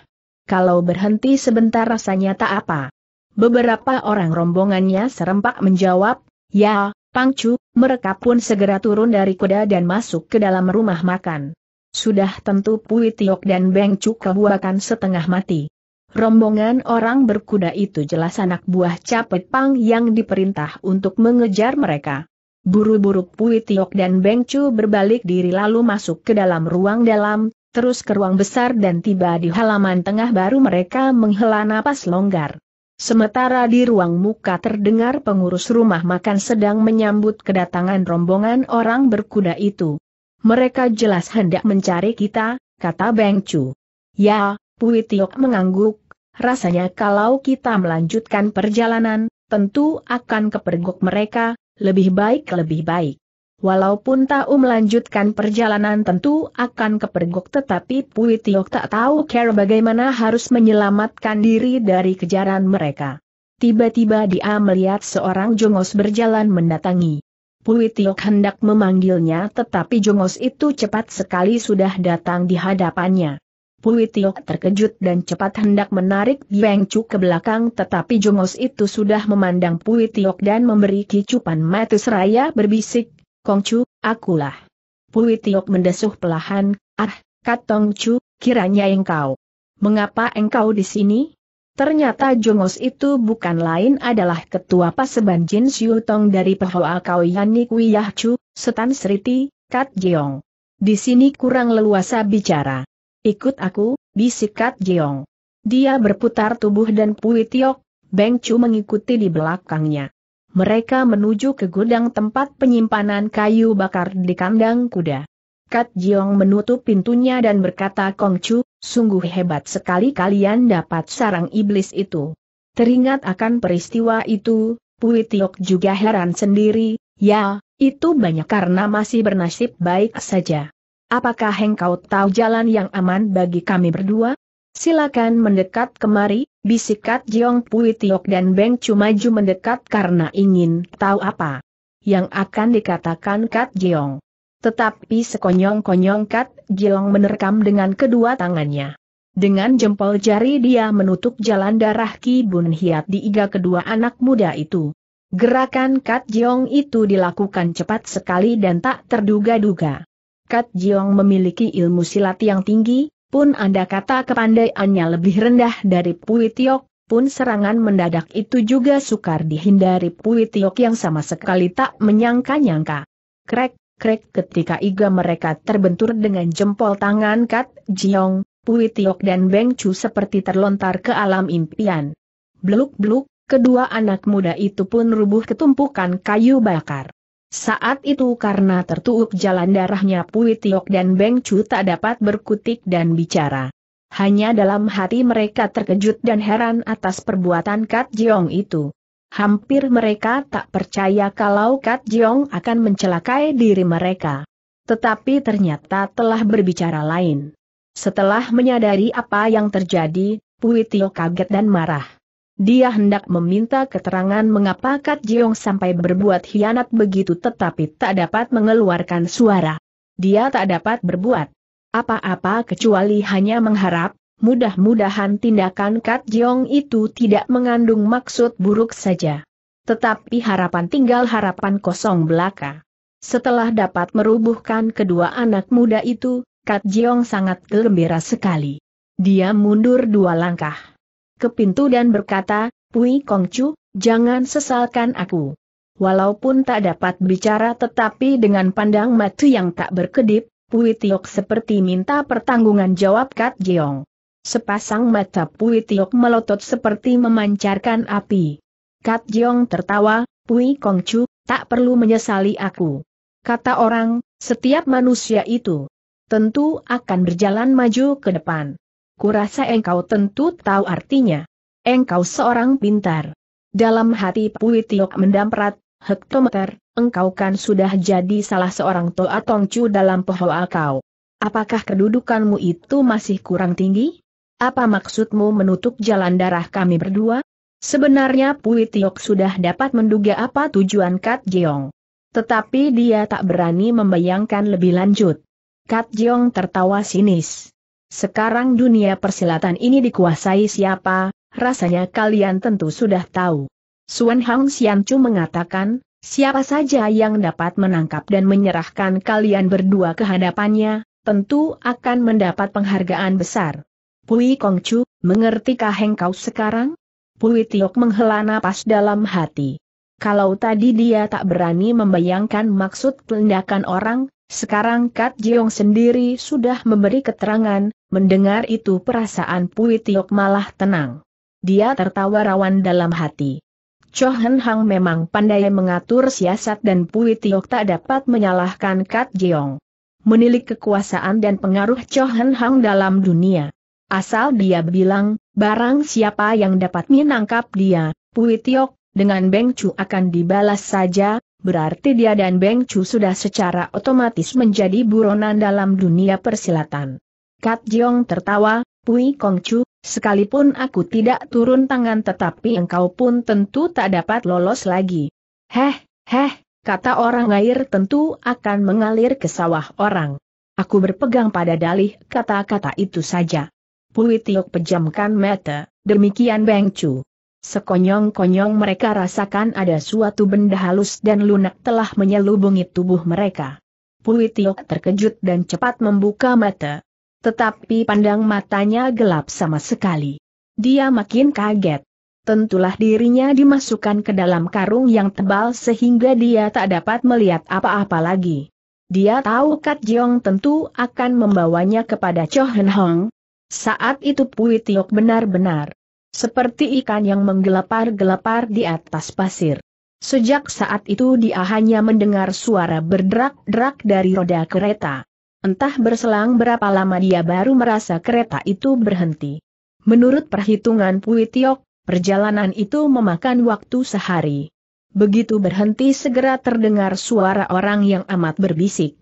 Kalau berhenti sebentar rasanya tak apa. Beberapa orang rombongannya serempak menjawab, Ya, Pangcu, mereka pun segera turun dari kuda dan masuk ke dalam rumah makan. Sudah tentu Pui Tiok dan Beng Cu kebuakan setengah mati. Rombongan orang berkuda itu jelas anak buah Capet Pang yang diperintah untuk mengejar mereka. Buru-buru Pui Tiok dan Beng Cu berbalik diri lalu masuk ke dalam ruang dalam, terus ke ruang besar dan tiba di halaman tengah baru mereka menghela napas longgar. Sementara di ruang muka terdengar pengurus rumah makan sedang menyambut kedatangan rombongan orang berkuda itu. Mereka jelas hendak mencari kita, kata Beng Chu. Ya, Pui Tiok mengangguk, rasanya kalau kita melanjutkan perjalanan, tentu akan kepergok mereka, lebih baik lebih baik. Walaupun tahu melanjutkan perjalanan tentu akan kepergok tetapi Pui Tiok tak tahu cara bagaimana harus menyelamatkan diri dari kejaran mereka. Tiba-tiba dia melihat seorang jongos berjalan mendatangi. Pui Tiok hendak memanggilnya tetapi jongos itu cepat sekali sudah datang di hadapannya. Pui Tiok terkejut dan cepat hendak menarik Biang Chu ke belakang tetapi jongos itu sudah memandang Pui Tiok dan memberi kicupan mata seraya berbisik Kongcu, akulah. Pui Tiok mendesuh pelahan, ah, Katongcu, kiranya engkau. Mengapa engkau di sini? Ternyata Jongos itu bukan lain adalah ketua paseban Jin Siutong dari Pehoa Yani Kuyah Chu, Setan Seriti, Kat Jeong. Di sini kurang leluasa bicara. Ikut aku, bisik Kat Jeong. Dia berputar tubuh dan Pui Tiok, Beng Chu mengikuti di belakangnya mereka menuju ke gudang tempat penyimpanan kayu bakar di kandang kuda. Kat Jiong menutup pintunya dan berkata Kong Chu, sungguh hebat sekali kalian dapat sarang iblis itu. Teringat akan peristiwa itu, Pui Tiok juga heran sendiri, ya, itu banyak karena masih bernasib baik saja. Apakah engkau tahu jalan yang aman bagi kami berdua? Silakan mendekat kemari, Bisikat Jiong Pui Tiok dan Beng Chu maju mendekat karena ingin tahu apa yang akan dikatakan Kat Jiong. Tetapi sekonyong-konyong Kat Jiong menerkam dengan kedua tangannya. Dengan jempol jari dia menutup jalan darah Ki Bun Hiat di iga kedua anak muda itu. Gerakan Kat Jiong itu dilakukan cepat sekali dan tak terduga-duga. Kat Jiong memiliki ilmu silat yang tinggi, pun anda kata kepandaiannya lebih rendah dari Pui pun serangan mendadak itu juga sukar dihindari Pui yang sama sekali tak menyangka-nyangka. Krek, krek ketika iga mereka terbentur dengan jempol tangan Kat Jiong, Pui dan Beng Chu seperti terlontar ke alam impian. Bluk-bluk, kedua anak muda itu pun rubuh ketumpukan kayu bakar. Saat itu karena tertutup jalan darahnya Pui Tiok dan Beng Chu tak dapat berkutik dan bicara. Hanya dalam hati mereka terkejut dan heran atas perbuatan Kat Jeong itu. Hampir mereka tak percaya kalau Kat Jeong akan mencelakai diri mereka. Tetapi ternyata telah berbicara lain. Setelah menyadari apa yang terjadi, Pui Tiok kaget dan marah. Dia hendak meminta keterangan mengapa Kat Jeong sampai berbuat hianat begitu tetapi tak dapat mengeluarkan suara. Dia tak dapat berbuat apa-apa kecuali hanya mengharap, mudah-mudahan tindakan Kat Jeong itu tidak mengandung maksud buruk saja. Tetapi harapan tinggal harapan kosong belaka. Setelah dapat merubuhkan kedua anak muda itu, Kat Jeong sangat gembira sekali. Dia mundur dua langkah ke pintu dan berkata, Pui Kongcu, jangan sesalkan aku. Walaupun tak dapat bicara tetapi dengan pandang mati yang tak berkedip, Pui Tiok seperti minta pertanggungan jawab Kat Jeong. Sepasang mata Pui Tiok melotot seperti memancarkan api. Kat Jeong tertawa, Pui Kongcu, tak perlu menyesali aku. Kata orang, setiap manusia itu tentu akan berjalan maju ke depan kurasa engkau tentu tahu artinya. Engkau seorang pintar. Dalam hati Pui Tiok mendamprat, hektometer, engkau kan sudah jadi salah seorang Toa Tongcu dalam pohoa kau. Apakah kedudukanmu itu masih kurang tinggi? Apa maksudmu menutup jalan darah kami berdua? Sebenarnya Pui Tiok sudah dapat menduga apa tujuan Kat Jeong. Tetapi dia tak berani membayangkan lebih lanjut. Kat Jeong tertawa sinis. Sekarang dunia persilatan ini dikuasai siapa, rasanya kalian tentu sudah tahu. Suan Hang Chu mengatakan, siapa saja yang dapat menangkap dan menyerahkan kalian berdua ke hadapannya, tentu akan mendapat penghargaan besar. Pui Chu, mengertikah engkau sekarang? Pui Tiok menghela napas dalam hati. Kalau tadi dia tak berani membayangkan maksud tindakan orang, sekarang Kat Jiong sendiri sudah memberi keterangan, mendengar itu perasaan Pui Tiok malah tenang. Dia tertawa rawan dalam hati. Cho Hen Hang memang pandai mengatur siasat dan Pui Tiok tak dapat menyalahkan Kat Jiong. Menilik kekuasaan dan pengaruh Cho Hen Hang dalam dunia. Asal dia bilang, barang siapa yang dapat menangkap dia, Pui Tiok, dengan Beng Chu akan dibalas saja, berarti dia dan Beng Chu sudah secara otomatis menjadi buronan dalam dunia persilatan. Kat Jiong tertawa, Pui Kong Chu, sekalipun aku tidak turun tangan tetapi engkau pun tentu tak dapat lolos lagi. Heh, heh, kata orang air tentu akan mengalir ke sawah orang. Aku berpegang pada dalih kata-kata itu saja. Pui Tiok pejamkan mata, demikian Beng Chu. Sekonyong-konyong mereka rasakan ada suatu benda halus dan lunak telah menyelubungi tubuh mereka. Pui Tiok terkejut dan cepat membuka mata. Tetapi pandang matanya gelap sama sekali. Dia makin kaget. Tentulah dirinya dimasukkan ke dalam karung yang tebal sehingga dia tak dapat melihat apa-apa lagi. Dia tahu Kat Jiong tentu akan membawanya kepada Cho Hen Hong. Saat itu Pui Tiok benar-benar seperti ikan yang menggelapar-gelapar di atas pasir. Sejak saat itu dia hanya mendengar suara berderak-derak dari roda kereta. Entah berselang berapa lama dia baru merasa kereta itu berhenti. Menurut perhitungan Pui Tiok, perjalanan itu memakan waktu sehari. Begitu berhenti segera terdengar suara orang yang amat berbisik.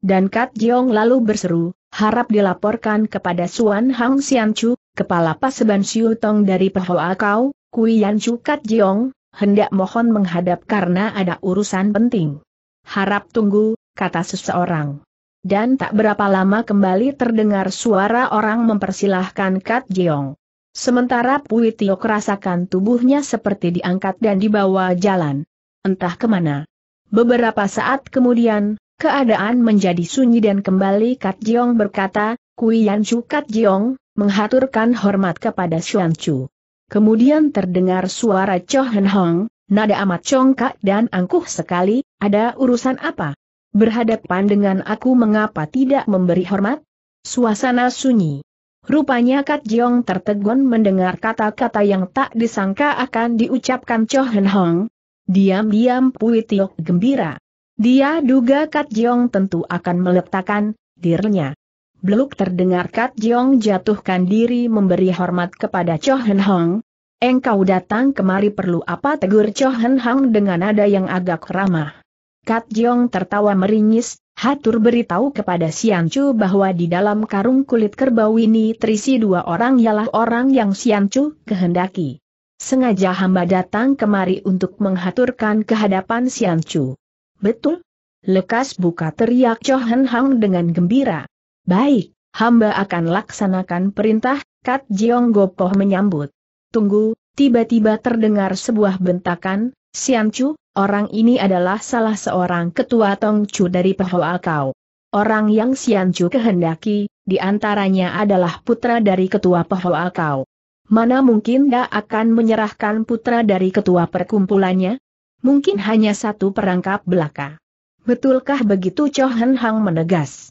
Dan Kat Jiong lalu berseru, harap dilaporkan kepada Suan Hang Chu, kepala paseban Siu Tong dari Pehoa Kau, Kui Yan Cukat Jiong, hendak mohon menghadap karena ada urusan penting. Harap tunggu, kata seseorang. Dan tak berapa lama kembali terdengar suara orang mempersilahkan Kat Jiong. Sementara Pui Tio rasakan tubuhnya seperti diangkat dan dibawa jalan. Entah kemana. Beberapa saat kemudian, keadaan menjadi sunyi dan kembali Kat Jiong berkata, Kui Yan Chu Jeong, menghaturkan hormat kepada Xuan Chu. Kemudian terdengar suara Cho Hen Hong, nada amat congkak dan angkuh sekali, ada urusan apa? Berhadapan dengan aku mengapa tidak memberi hormat? Suasana sunyi. Rupanya Kat Jiong tertegun mendengar kata-kata yang tak disangka akan diucapkan Cho Hen Hong. Diam-diam Pui Tiok gembira. Dia duga Kat Jiong tentu akan meletakkan dirinya Beluk terdengar Kat Jong jatuhkan diri memberi hormat kepada Cho Hen Hong. Engkau datang kemari perlu apa tegur Cho Hen Hong dengan nada yang agak ramah. Kat Jong tertawa meringis, Hatur beritahu kepada Sian Chu bahwa di dalam karung kulit kerbau ini terisi dua orang ialah orang yang Sian Chu kehendaki. Sengaja hamba datang kemari untuk menghaturkan kehadapan Sian Chu. Betul? Lekas buka teriak Cho Hen Hong dengan gembira. Baik, hamba akan laksanakan perintah, Kat Jiong Gopoh menyambut. Tunggu, tiba-tiba terdengar sebuah bentakan, Sian Chu, orang ini adalah salah seorang ketua Tong Chu dari Pehoal Kau. Orang yang Sian Chu kehendaki, di antaranya adalah putra dari ketua Pehoal Kau. Mana mungkin dia akan menyerahkan putra dari ketua perkumpulannya? Mungkin hanya satu perangkap belaka. Betulkah begitu Cho Hang menegas?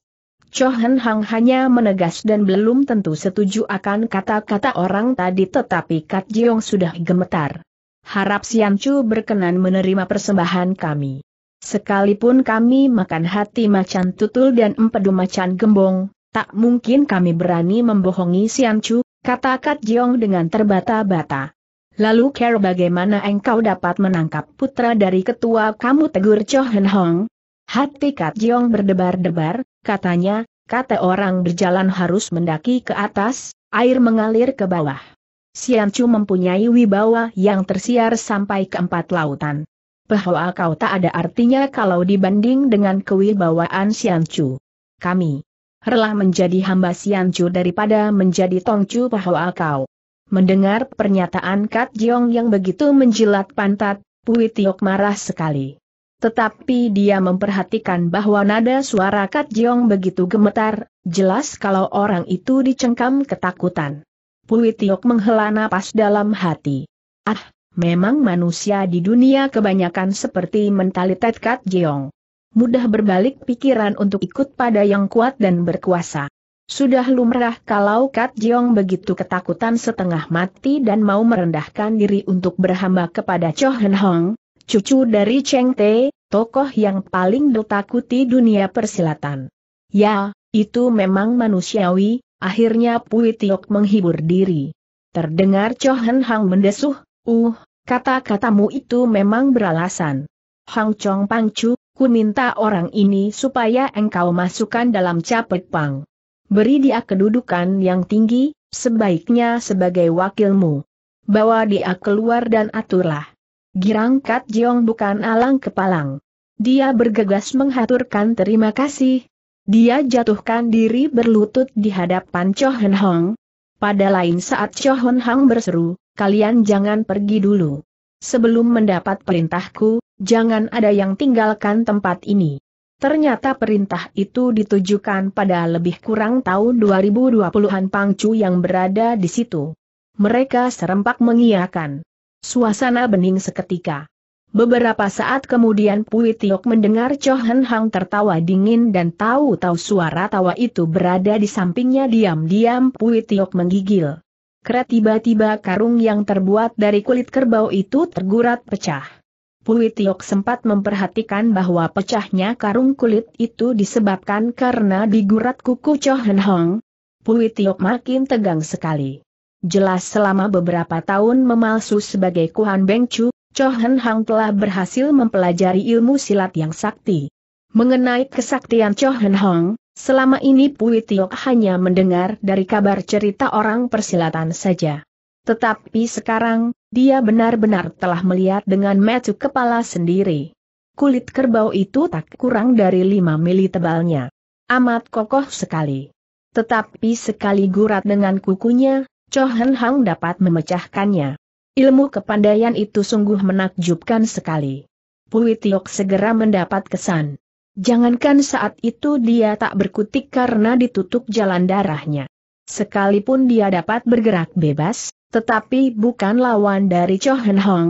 Chohen Hang hanya menegas dan belum tentu setuju akan kata-kata orang tadi tetapi Kat Jiong sudah gemetar. Harap Sian Chu berkenan menerima persembahan kami. Sekalipun kami makan hati macan tutul dan empedu macan gembong, tak mungkin kami berani membohongi Sian Chu, kata Kat Jiong dengan terbata-bata. Lalu care bagaimana engkau dapat menangkap putra dari ketua kamu tegur Chohen Hang. Hati Kat Jiong berdebar-debar, katanya, kata orang berjalan harus mendaki ke atas, air mengalir ke bawah. Siancu mempunyai wibawa yang tersiar sampai ke empat lautan. Bahwa kau tak ada artinya kalau dibanding dengan kewibawaan Siancu. Kami relah menjadi hamba Siancu daripada menjadi tongcu bahwa kau. Mendengar pernyataan Kat Jiong yang begitu menjilat pantat, Pui Tiok marah sekali. Tetapi dia memperhatikan bahwa nada suara Kat Jiong begitu gemetar, jelas kalau orang itu dicengkam ketakutan. Pui Tiok menghela napas dalam hati. Ah, memang manusia di dunia kebanyakan seperti mentalitet Kat Jiong. Mudah berbalik pikiran untuk ikut pada yang kuat dan berkuasa. Sudah lumrah kalau Kat Jiong begitu ketakutan setengah mati dan mau merendahkan diri untuk berhamba kepada Cho Hen Hong, cucu dari Cheng Te, tokoh yang paling ditakuti dunia persilatan. Ya, itu memang manusiawi, akhirnya Pui Tiok menghibur diri. Terdengar Hen Hang mendesuh, uh, kata-katamu itu memang beralasan. Hang Chong Pang Chu, ku minta orang ini supaya engkau masukkan dalam capet pang. Beri dia kedudukan yang tinggi, sebaiknya sebagai wakilmu. Bawa dia keluar dan aturlah. Girang Kat Jiong bukan alang kepalang. Dia bergegas menghaturkan terima kasih. Dia jatuhkan diri berlutut di hadapan Cho Hong. Pada lain saat Cho Hen Hong berseru, kalian jangan pergi dulu. Sebelum mendapat perintahku, jangan ada yang tinggalkan tempat ini. Ternyata perintah itu ditujukan pada lebih kurang tahun 2020-an Pangcu yang berada di situ. Mereka serempak mengiakan. Suasana bening seketika. Beberapa saat kemudian Pui Tiok mendengar Cho Hen Hang tertawa dingin dan tahu-tahu suara tawa itu berada di sampingnya diam-diam Pui Tiok menggigil. Kera tiba-tiba karung yang terbuat dari kulit kerbau itu tergurat pecah. Pui Tiok sempat memperhatikan bahwa pecahnya karung kulit itu disebabkan karena digurat kuku Cho Hen Hang. Pui Tiok makin tegang sekali. Jelas selama beberapa tahun memalsu sebagai Kuhan Beng Chu, Cho Hen Hang telah berhasil mempelajari ilmu silat yang sakti. Mengenai kesaktian Cho Hen Hang, selama ini Pui Tiok hanya mendengar dari kabar cerita orang persilatan saja. Tetapi sekarang, dia benar-benar telah melihat dengan metu kepala sendiri. Kulit kerbau itu tak kurang dari 5 mili tebalnya. Amat kokoh sekali. Tetapi sekali gurat dengan kukunya, Chohen Hang dapat memecahkannya. Ilmu kepandaian itu sungguh menakjubkan sekali. Pui Tiok segera mendapat kesan. Jangankan saat itu dia tak berkutik karena ditutup jalan darahnya. Sekalipun dia dapat bergerak bebas, tetapi bukan lawan dari Chohen Hong.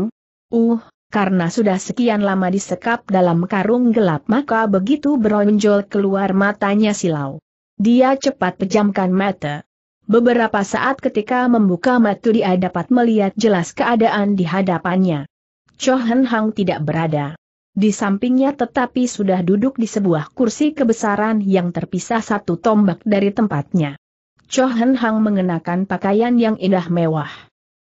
Uh, karena sudah sekian lama disekap dalam karung gelap maka begitu beronjol keluar matanya silau. Dia cepat pejamkan mata. Beberapa saat ketika membuka mata dia dapat melihat jelas keadaan di hadapannya. Cho Hen Hang tidak berada di sampingnya tetapi sudah duduk di sebuah kursi kebesaran yang terpisah satu tombak dari tempatnya. Cho Hen Hang mengenakan pakaian yang indah mewah.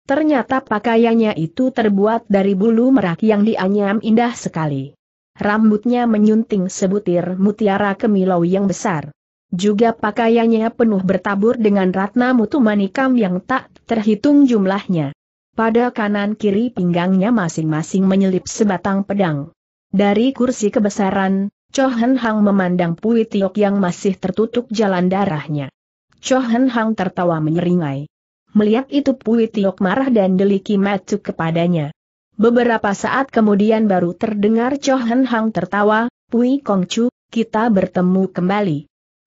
Ternyata pakaiannya itu terbuat dari bulu merak yang dianyam indah sekali. Rambutnya menyunting sebutir mutiara kemilau yang besar. Juga pakaiannya penuh bertabur dengan ratna mutu manikam yang tak terhitung jumlahnya. Pada kanan kiri pinggangnya masing-masing menyelip sebatang pedang. Dari kursi kebesaran, Chohen Hang memandang Pui Tiok yang masih tertutup jalan darahnya. Chohen Hang tertawa menyeringai. Melihat itu Pui Tiok marah dan deliki matuk kepadanya. Beberapa saat kemudian baru terdengar Chohen Hang tertawa, Pui Kong Chu, kita bertemu kembali.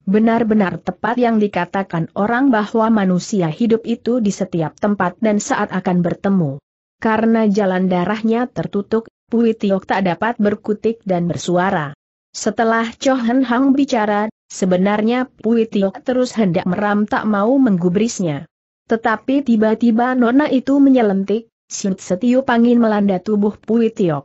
Benar-benar tepat yang dikatakan orang bahwa manusia hidup itu di setiap tempat dan saat akan bertemu. Karena jalan darahnya tertutup, Pui tak dapat berkutik dan bersuara. Setelah Chohan Hang bicara, sebenarnya Pui terus hendak meram tak mau menggubrisnya. Tetapi tiba-tiba nona itu menyelentik, siut setiup angin melanda tubuh Pui Tiok.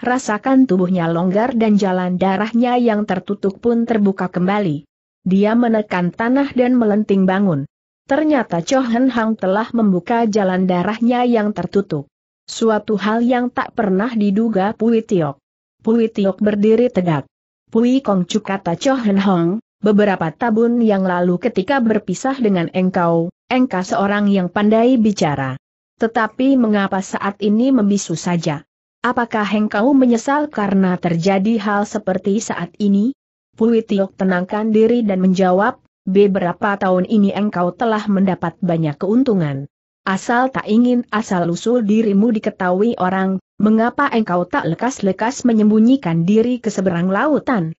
Rasakan tubuhnya longgar dan jalan darahnya yang tertutup pun terbuka kembali. Dia menekan tanah dan melenting bangun. Ternyata Chohan Hang telah membuka jalan darahnya yang tertutup. Suatu hal yang tak pernah diduga Pui Tiok. Pui Tiok berdiri tegak. Pui Kong Chu kata Chohan Hang, beberapa tahun yang lalu ketika berpisah dengan engkau, engkau seorang yang pandai bicara. Tetapi mengapa saat ini membisu saja? Apakah engkau menyesal karena terjadi hal seperti saat ini? Pui Tiok tenangkan diri dan menjawab, beberapa tahun ini engkau telah mendapat banyak keuntungan. Asal tak ingin asal-usul dirimu diketahui orang, mengapa engkau tak lekas-lekas menyembunyikan diri ke seberang lautan?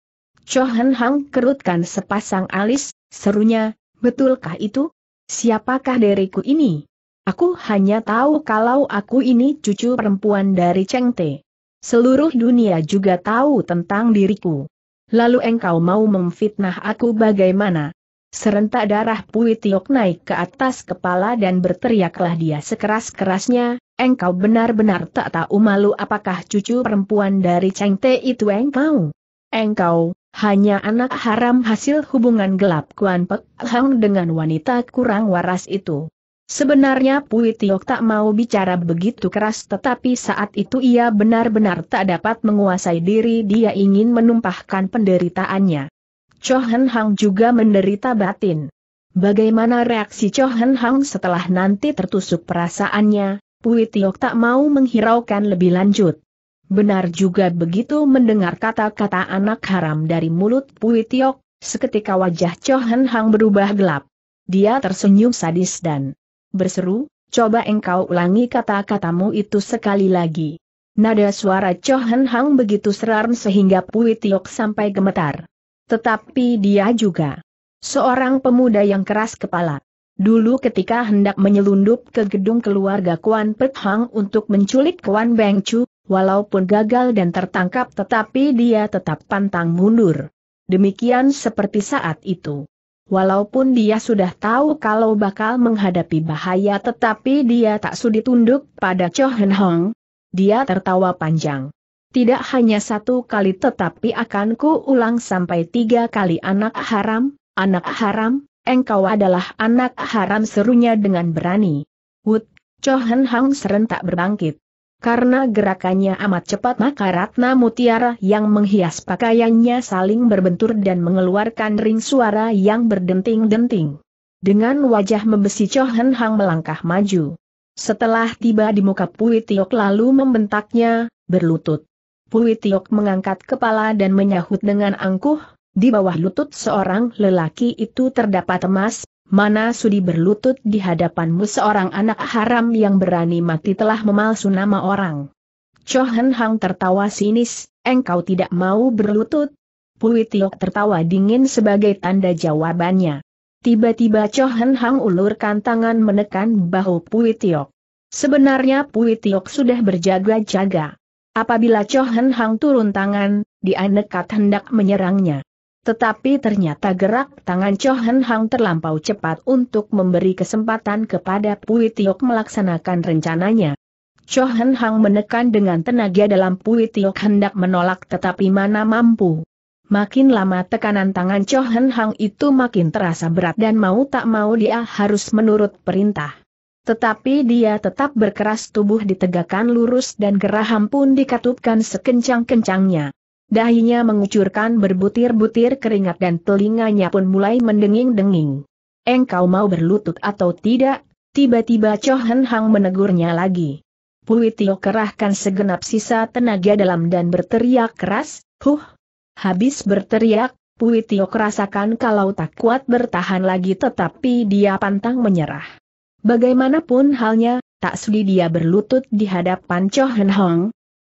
Chohan Hang kerutkan sepasang alis, serunya, betulkah itu? Siapakah diriku ini? Aku hanya tahu kalau aku ini cucu perempuan dari Cheng Te. Seluruh dunia juga tahu tentang diriku. Lalu engkau mau memfitnah aku bagaimana? Serentak darah Pui Tiok naik ke atas kepala dan berteriaklah dia sekeras-kerasnya, engkau benar-benar tak tahu malu apakah cucu perempuan dari Cheng Te itu engkau? Engkau, hanya anak haram hasil hubungan gelap Kuan Pek Hang dengan wanita kurang waras itu. Sebenarnya Pui Tiok tak mau bicara begitu keras tetapi saat itu ia benar-benar tak dapat menguasai diri dia ingin menumpahkan penderitaannya. Chohen Hang juga menderita batin. Bagaimana reaksi Chohen Hang setelah nanti tertusuk perasaannya, Pui Tiok tak mau menghiraukan lebih lanjut. Benar juga begitu mendengar kata-kata anak haram dari mulut Pui Tiok, seketika wajah Chohen Hang berubah gelap. Dia tersenyum sadis dan berseru, coba engkau ulangi kata-katamu itu sekali lagi. Nada suara Cho Hen Hang begitu seram sehingga Pui Tiok sampai gemetar. Tetapi dia juga seorang pemuda yang keras kepala. Dulu ketika hendak menyelundup ke gedung keluarga Kuan Pek Hang untuk menculik Kuan Beng Chu, walaupun gagal dan tertangkap tetapi dia tetap pantang mundur. Demikian seperti saat itu. Walaupun dia sudah tahu kalau bakal menghadapi bahaya tetapi dia tak sudi tunduk pada Cho Hen Hong. Dia tertawa panjang. Tidak hanya satu kali tetapi akan ku ulang sampai tiga kali anak haram, anak haram, engkau adalah anak haram serunya dengan berani. Wut, Cho Hen Hong serentak berbangkit. Karena gerakannya amat cepat maka Ratna Mutiara yang menghias pakaiannya saling berbentur dan mengeluarkan ring suara yang berdenting-denting. Dengan wajah membesi Cho Hang melangkah maju. Setelah tiba di muka Pui Tiok lalu membentaknya, berlutut. Pui Tiok mengangkat kepala dan menyahut dengan angkuh, di bawah lutut seorang lelaki itu terdapat emas, Mana sudi berlutut di hadapanmu seorang anak haram yang berani mati telah memalsu nama orang. Chohen Hang tertawa sinis, engkau tidak mau berlutut? Pui Tiok tertawa dingin sebagai tanda jawabannya. Tiba-tiba Chohen Hang ulurkan tangan menekan bahu Pui Tiok. Sebenarnya Pui Tiok sudah berjaga-jaga. Apabila Chohen Hang turun tangan, dia nekat hendak menyerangnya. Tetapi ternyata gerak tangan Cho Hen Hang terlampau cepat untuk memberi kesempatan kepada Pui Tiok melaksanakan rencananya. Cho Hen Hang menekan dengan tenaga dalam Pui Tiok hendak menolak tetapi mana mampu. Makin lama tekanan tangan Cho Hen Hang itu makin terasa berat dan mau tak mau dia harus menurut perintah. Tetapi dia tetap berkeras tubuh ditegakkan lurus dan geraham pun dikatupkan sekencang-kencangnya. Dahinya mengucurkan berbutir-butir keringat dan telinganya pun mulai mendenging-denging. Engkau mau berlutut atau tidak? Tiba-tiba Chohan Hang menegurnya lagi. Pui kerahkan segenap sisa tenaga dalam dan berteriak keras, huh! Habis berteriak, Pui Tio kerasakan kalau tak kuat bertahan lagi tetapi dia pantang menyerah. Bagaimanapun halnya, tak sudi dia berlutut di hadapan Chohan Hang.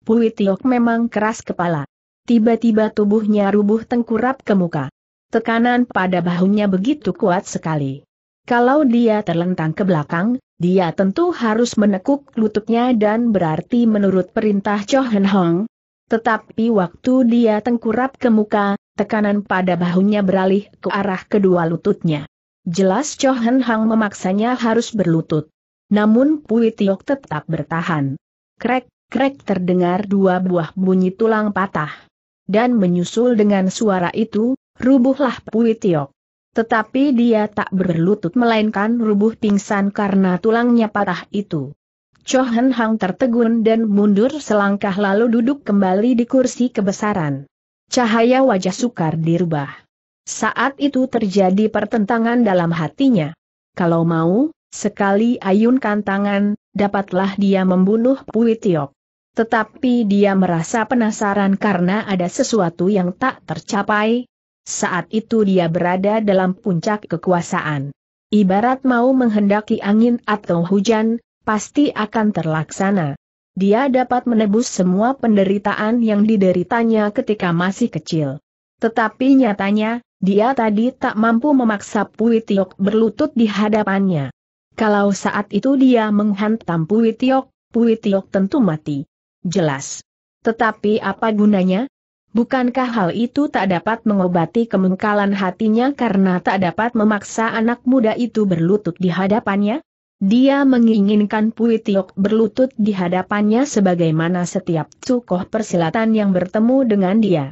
Pui memang keras kepala. Tiba-tiba tubuhnya rubuh tengkurap ke muka. Tekanan pada bahunya begitu kuat sekali. Kalau dia terlentang ke belakang, dia tentu harus menekuk lututnya dan berarti menurut perintah Cho Hen Hong. Tetapi waktu dia tengkurap ke muka, tekanan pada bahunya beralih ke arah kedua lututnya. Jelas Cho Hen Hong memaksanya harus berlutut. Namun Pui Tiok tetap bertahan. Krek, krek terdengar dua buah bunyi tulang patah dan menyusul dengan suara itu, rubuhlah Pui Tetapi dia tak berlutut melainkan rubuh pingsan karena tulangnya patah itu. Chohan Hang tertegun dan mundur selangkah lalu duduk kembali di kursi kebesaran. Cahaya wajah sukar dirubah. Saat itu terjadi pertentangan dalam hatinya. Kalau mau, sekali ayunkan tangan, dapatlah dia membunuh Pui tetapi dia merasa penasaran karena ada sesuatu yang tak tercapai. Saat itu dia berada dalam puncak kekuasaan. Ibarat mau menghendaki angin atau hujan, pasti akan terlaksana. Dia dapat menebus semua penderitaan yang dideritanya ketika masih kecil. Tetapi nyatanya, dia tadi tak mampu memaksa Pui berlutut di hadapannya. Kalau saat itu dia menghantam Pui Tiok, tentu mati. Jelas. Tetapi apa gunanya? Bukankah hal itu tak dapat mengobati kemengkalan hatinya karena tak dapat memaksa anak muda itu berlutut di hadapannya? Dia menginginkan Pui Tiok berlutut di hadapannya sebagaimana setiap cukoh persilatan yang bertemu dengan dia.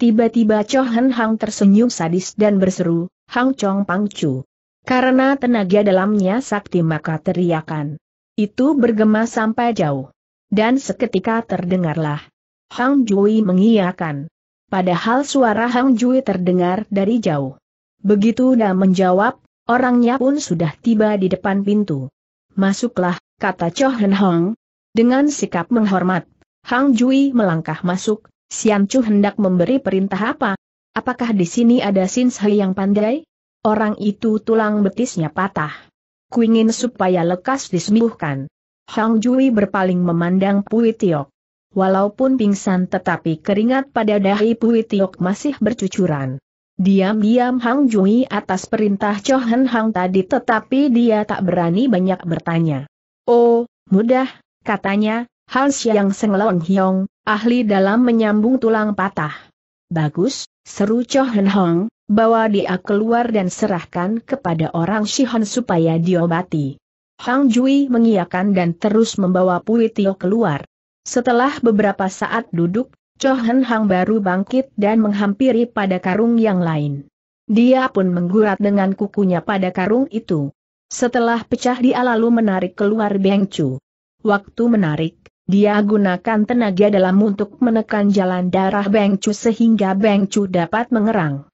Tiba-tiba Chohan Hang tersenyum sadis dan berseru, Hang Chong Pang Chu. Karena tenaga dalamnya sakti maka teriakan. Itu bergema sampai jauh. Dan seketika terdengarlah. Hang Jui mengiyakan. Padahal suara Hang Jui terdengar dari jauh. Begitu dah menjawab, orangnya pun sudah tiba di depan pintu. Masuklah, kata Cho Hen Hong. Dengan sikap menghormat, Hang Jui melangkah masuk, Sian Chu hendak memberi perintah apa? Apakah di sini ada Sin Shui yang pandai? Orang itu tulang betisnya patah. Kuingin supaya lekas disembuhkan. Hang Jui berpaling memandang Pui Tiok. Walaupun pingsan tetapi keringat pada dahi Pui Tiok masih bercucuran. Diam-diam Hang Jui atas perintah Chohen Hang tadi tetapi dia tak berani banyak bertanya. Oh, mudah, katanya, Hans Yang Seng Long Hiong, ahli dalam menyambung tulang patah. Bagus, seru Chohen Hang, bawa dia keluar dan serahkan kepada orang Shihon supaya diobati. Hang Jui mengiyakan dan terus membawa Pui Tio keluar. Setelah beberapa saat duduk, Chohen Hang baru bangkit dan menghampiri pada karung yang lain. Dia pun menggurat dengan kukunya pada karung itu. Setelah pecah dia lalu menarik keluar Beng Chu. Waktu menarik, dia gunakan tenaga dalam untuk menekan jalan darah Beng Chu sehingga Beng Chu dapat mengerang.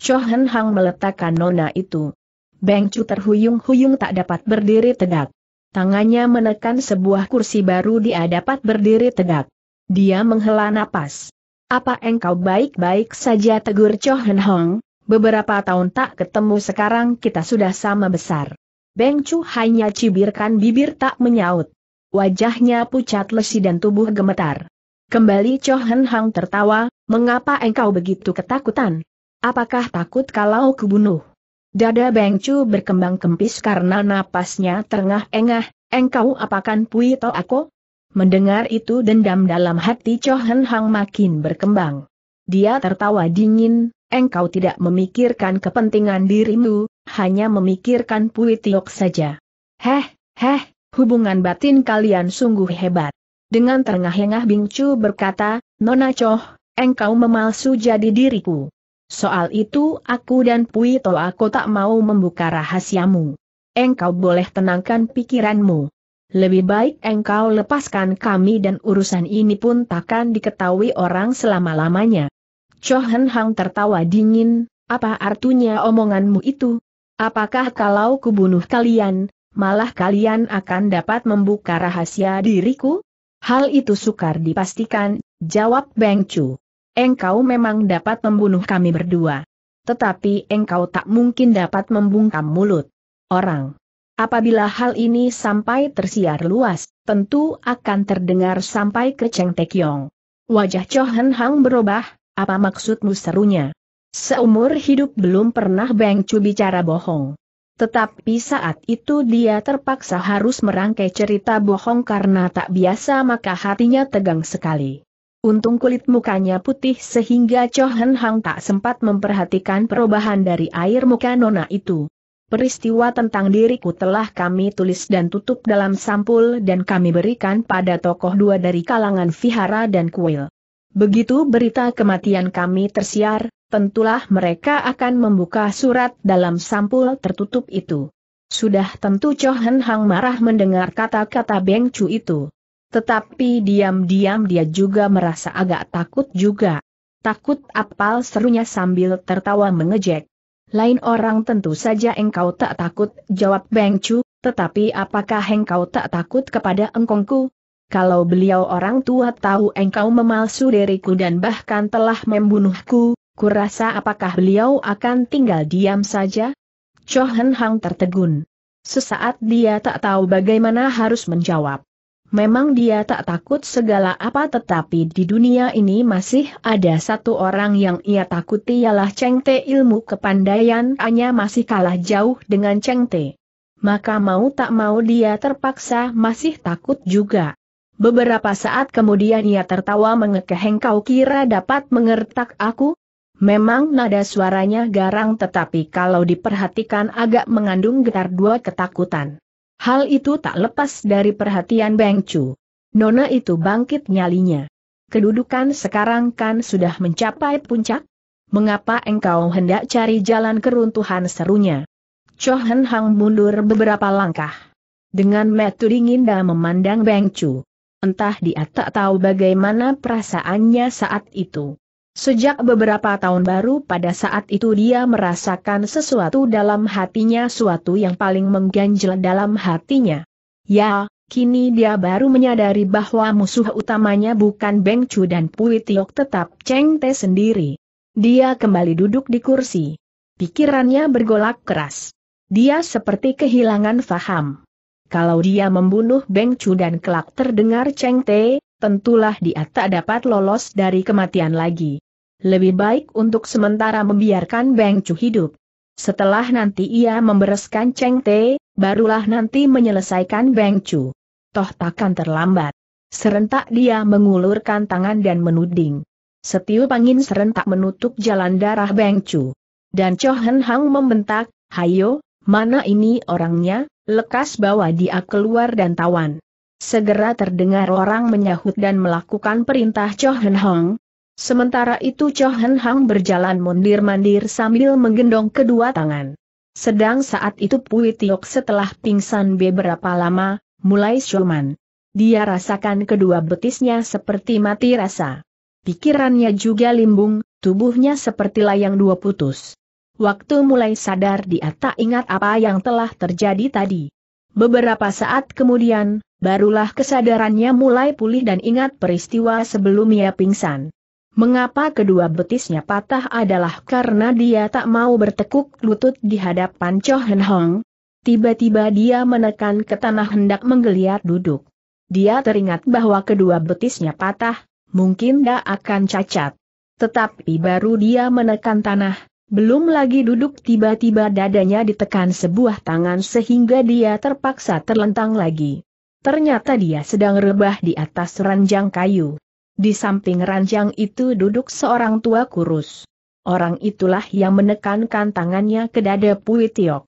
Chohen Hang meletakkan nona itu. Beng Chu terhuyung-huyung tak dapat berdiri tegak. Tangannya menekan sebuah kursi baru dia dapat berdiri tegak. Dia menghela napas. Apa engkau baik-baik saja tegur Cho Hen Hong, beberapa tahun tak ketemu sekarang kita sudah sama besar. Beng Chu hanya cibirkan bibir tak menyaut. Wajahnya pucat lesi dan tubuh gemetar. Kembali Cho Hen Hong tertawa, mengapa engkau begitu ketakutan? Apakah takut kalau kubunuh? Dada Beng Chu berkembang kempis karena napasnya terengah-engah, engkau apakan Pui To aku? Mendengar itu dendam dalam hati Cho Hen Hang makin berkembang. Dia tertawa dingin, engkau tidak memikirkan kepentingan dirimu, hanya memikirkan Pui Tiok saja. Heh, heh, hubungan batin kalian sungguh hebat. Dengan terengah-engah Bing Chu berkata, Nona Cho, engkau memalsu jadi diriku. Soal itu aku dan Pui Toa aku tak mau membuka rahasiamu. Engkau boleh tenangkan pikiranmu. Lebih baik engkau lepaskan kami dan urusan ini pun takkan diketahui orang selama-lamanya. Chohen Hang tertawa dingin, apa artinya omonganmu itu? Apakah kalau kubunuh kalian, malah kalian akan dapat membuka rahasia diriku? Hal itu sukar dipastikan, jawab Beng Chu engkau memang dapat membunuh kami berdua. Tetapi engkau tak mungkin dapat membungkam mulut orang. Apabila hal ini sampai tersiar luas, tentu akan terdengar sampai ke Cheng Tekyong. Wajah Cho Hen Hang berubah, apa maksudmu serunya? Seumur hidup belum pernah Beng Chu bicara bohong. Tetapi saat itu dia terpaksa harus merangkai cerita bohong karena tak biasa maka hatinya tegang sekali. Untung kulit mukanya putih sehingga Chohen Hang tak sempat memperhatikan perubahan dari air muka nona itu. Peristiwa tentang diriku telah kami tulis dan tutup dalam sampul dan kami berikan pada tokoh dua dari kalangan Vihara dan Kuil. Begitu berita kematian kami tersiar, tentulah mereka akan membuka surat dalam sampul tertutup itu. Sudah tentu Chohen Hang marah mendengar kata-kata Beng Chu itu. Tetapi diam-diam dia juga merasa agak takut juga. Takut apal serunya sambil tertawa mengejek. Lain orang tentu saja engkau tak takut, jawab Beng Chu, tetapi apakah engkau tak takut kepada engkongku? Kalau beliau orang tua tahu engkau memalsu diriku dan bahkan telah membunuhku, kurasa apakah beliau akan tinggal diam saja? Chohen Hang tertegun. Sesaat dia tak tahu bagaimana harus menjawab. Memang dia tak takut segala apa tetapi di dunia ini masih ada satu orang yang ia takuti ialah Cheng Te ilmu hanya masih kalah jauh dengan Cheng Te. Maka mau tak mau dia terpaksa masih takut juga. Beberapa saat kemudian ia tertawa mengekeh engkau kira dapat mengertak aku? Memang nada suaranya garang tetapi kalau diperhatikan agak mengandung getar dua ketakutan. Hal itu tak lepas dari perhatian Beng Chu. Nona itu bangkit nyalinya. Kedudukan sekarang kan sudah mencapai puncak? Mengapa engkau hendak cari jalan keruntuhan serunya? Chohen Hang mundur beberapa langkah. Dengan metu dingin dan memandang Beng Chu. Entah dia tak tahu bagaimana perasaannya saat itu. Sejak beberapa tahun baru pada saat itu dia merasakan sesuatu dalam hatinya suatu yang paling mengganjal dalam hatinya. Ya, kini dia baru menyadari bahwa musuh utamanya bukan Beng Chu dan Pui Tiok tetap Cheng Te sendiri. Dia kembali duduk di kursi. Pikirannya bergolak keras. Dia seperti kehilangan faham. Kalau dia membunuh Beng Chu dan kelak terdengar Cheng Te, tentulah dia tak dapat lolos dari kematian lagi. Lebih baik untuk sementara membiarkan Beng Chu hidup. Setelah nanti ia membereskan Cheng Te, barulah nanti menyelesaikan Beng Chu. Toh takkan terlambat. Serentak dia mengulurkan tangan dan menuding. Setiup angin serentak menutup jalan darah Beng Chu. Dan Cho Hen Hang membentak, Hayo, mana ini orangnya, lekas bawa dia keluar dan tawan. Segera terdengar orang menyahut dan melakukan perintah Cho Hen Hong. Sementara itu Cho Hen Hong berjalan mundir-mandir sambil menggendong kedua tangan. Sedang saat itu Pui Tiok setelah pingsan beberapa lama, mulai siuman. Dia rasakan kedua betisnya seperti mati rasa. Pikirannya juga limbung, tubuhnya seperti layang dua putus. Waktu mulai sadar dia tak ingat apa yang telah terjadi tadi. Beberapa saat kemudian, barulah kesadarannya mulai pulih dan ingat peristiwa sebelum ia pingsan. Mengapa kedua betisnya patah adalah karena dia tak mau bertekuk lutut di hadapan Cho Hen Hong. Tiba-tiba dia menekan ke tanah hendak menggeliat duduk. Dia teringat bahwa kedua betisnya patah, mungkin dia akan cacat. Tetapi baru dia menekan tanah, belum lagi duduk tiba-tiba dadanya ditekan sebuah tangan sehingga dia terpaksa terlentang lagi. Ternyata dia sedang rebah di atas ranjang kayu. Di samping ranjang itu duduk seorang tua kurus. Orang itulah yang menekankan tangannya ke dada Pui Tiok.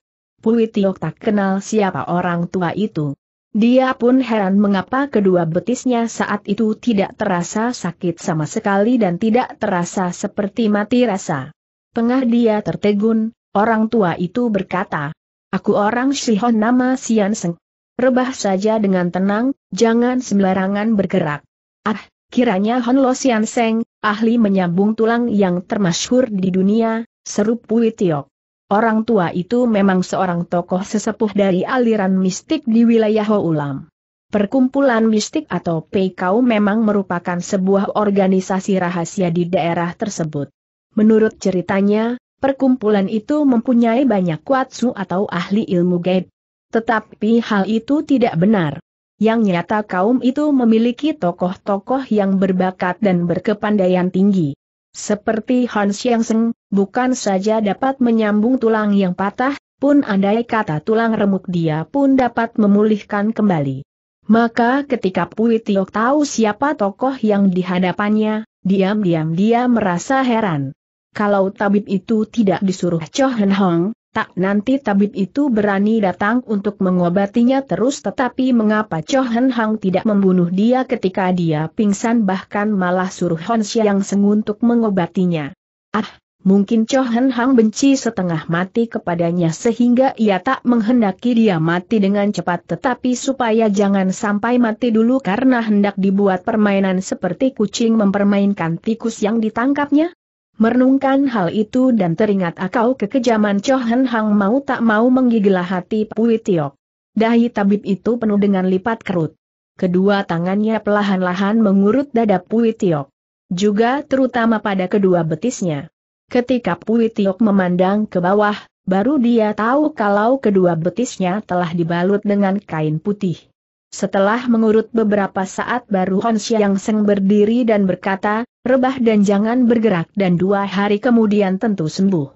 tak kenal siapa orang tua itu. Dia pun heran mengapa kedua betisnya saat itu tidak terasa sakit sama sekali dan tidak terasa seperti mati rasa. Tengah dia tertegun, orang tua itu berkata, Aku orang Shihon nama Sian Seng. Rebah saja dengan tenang, jangan sembarangan bergerak. Ah, kiranya Hon Lo Sian Seng, ahli menyambung tulang yang termasyhur di dunia, seru Pui Tiok. Orang tua itu memang seorang tokoh sesepuh dari aliran mistik di wilayah Houlam. Perkumpulan mistik atau PKU memang merupakan sebuah organisasi rahasia di daerah tersebut. Menurut ceritanya, perkumpulan itu mempunyai banyak kuatsu atau ahli ilmu gaib. Tetapi hal itu tidak benar. Yang nyata kaum itu memiliki tokoh-tokoh yang berbakat dan berkepandaian tinggi. Seperti Han Xiangseng, bukan saja dapat menyambung tulang yang patah, pun andai kata tulang remuk dia pun dapat memulihkan kembali. Maka ketika Pui Tiok tahu siapa tokoh yang dihadapannya, diam-diam dia merasa heran kalau tabib itu tidak disuruh Cho Hen Hong, tak nanti tabib itu berani datang untuk mengobatinya terus tetapi mengapa Cho Hen Hong tidak membunuh dia ketika dia pingsan bahkan malah suruh Hon yang untuk mengobatinya. Ah, mungkin Cho Hen Hong benci setengah mati kepadanya sehingga ia tak menghendaki dia mati dengan cepat tetapi supaya jangan sampai mati dulu karena hendak dibuat permainan seperti kucing mempermainkan tikus yang ditangkapnya, Merenungkan hal itu dan teringat akau kekejaman Chohen Hang mau tak mau menggigil hati Pui Tiok. Dahi tabib itu penuh dengan lipat kerut. Kedua tangannya pelahan-lahan mengurut dada Pui Tiok. Juga terutama pada kedua betisnya. Ketika Pui Tiok memandang ke bawah, baru dia tahu kalau kedua betisnya telah dibalut dengan kain putih. Setelah mengurut beberapa saat baru Hon Xiang Seng berdiri dan berkata, rebah dan jangan bergerak dan dua hari kemudian tentu sembuh.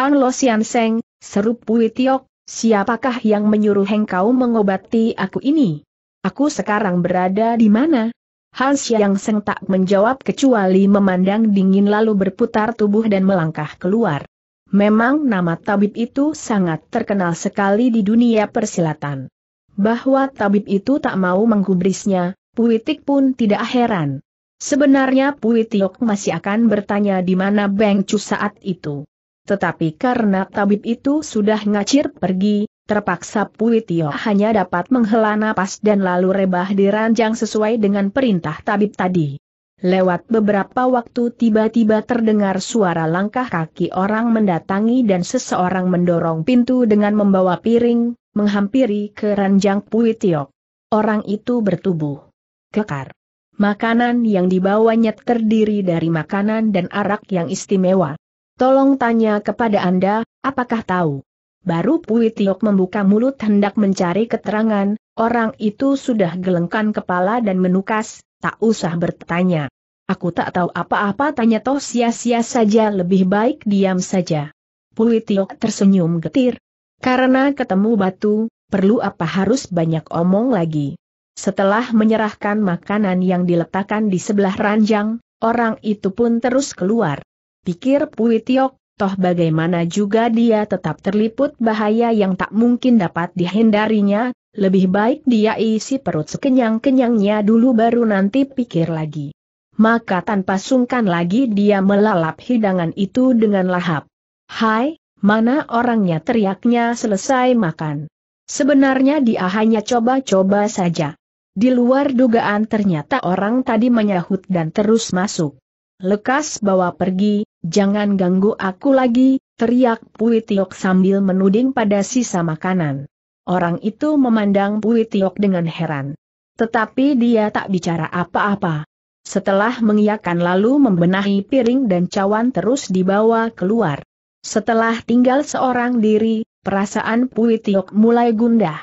Han Lo Xian Seng, seru Pui Tiok, siapakah yang menyuruh engkau mengobati aku ini? Aku sekarang berada di mana? Han Xiang Seng tak menjawab kecuali memandang dingin lalu berputar tubuh dan melangkah keluar. Memang nama tabib itu sangat terkenal sekali di dunia persilatan. Bahwa tabib itu tak mau menggubrisnya, Puitik pun tidak heran. Sebenarnya Puitiok masih akan bertanya di mana Beng Cu saat itu. Tetapi karena tabib itu sudah ngacir pergi, terpaksa Puitiok hanya dapat menghela napas dan lalu rebah di ranjang sesuai dengan perintah tabib tadi. Lewat beberapa waktu tiba-tiba terdengar suara langkah kaki orang mendatangi dan seseorang mendorong pintu dengan membawa piring, menghampiri ke ranjang Pui Tiok. Orang itu bertubuh kekar. Makanan yang dibawanya terdiri dari makanan dan arak yang istimewa. Tolong tanya kepada Anda, apakah tahu? Baru Pui Tiok membuka mulut hendak mencari keterangan, orang itu sudah gelengkan kepala dan menukas, tak usah bertanya. Aku tak tahu apa-apa tanya toh sia-sia saja lebih baik diam saja. Pui Tiok tersenyum getir. Karena ketemu batu, perlu apa harus banyak omong lagi. Setelah menyerahkan makanan yang diletakkan di sebelah ranjang, orang itu pun terus keluar. Pikir Pui Tiok, toh bagaimana juga dia tetap terliput bahaya yang tak mungkin dapat dihindarinya, lebih baik dia isi perut sekenyang-kenyangnya dulu baru nanti pikir lagi. Maka tanpa sungkan lagi dia melalap hidangan itu dengan lahap. Hai, mana orangnya teriaknya selesai makan. Sebenarnya dia hanya coba-coba saja. Di luar dugaan ternyata orang tadi menyahut dan terus masuk. Lekas bawa pergi, jangan ganggu aku lagi, teriak Pui sambil menuding pada sisa makanan. Orang itu memandang Pui Tiok dengan heran. Tetapi dia tak bicara apa-apa. Setelah mengiakan lalu membenahi piring dan cawan terus dibawa keluar. Setelah tinggal seorang diri, perasaan Pui Tiok mulai gundah.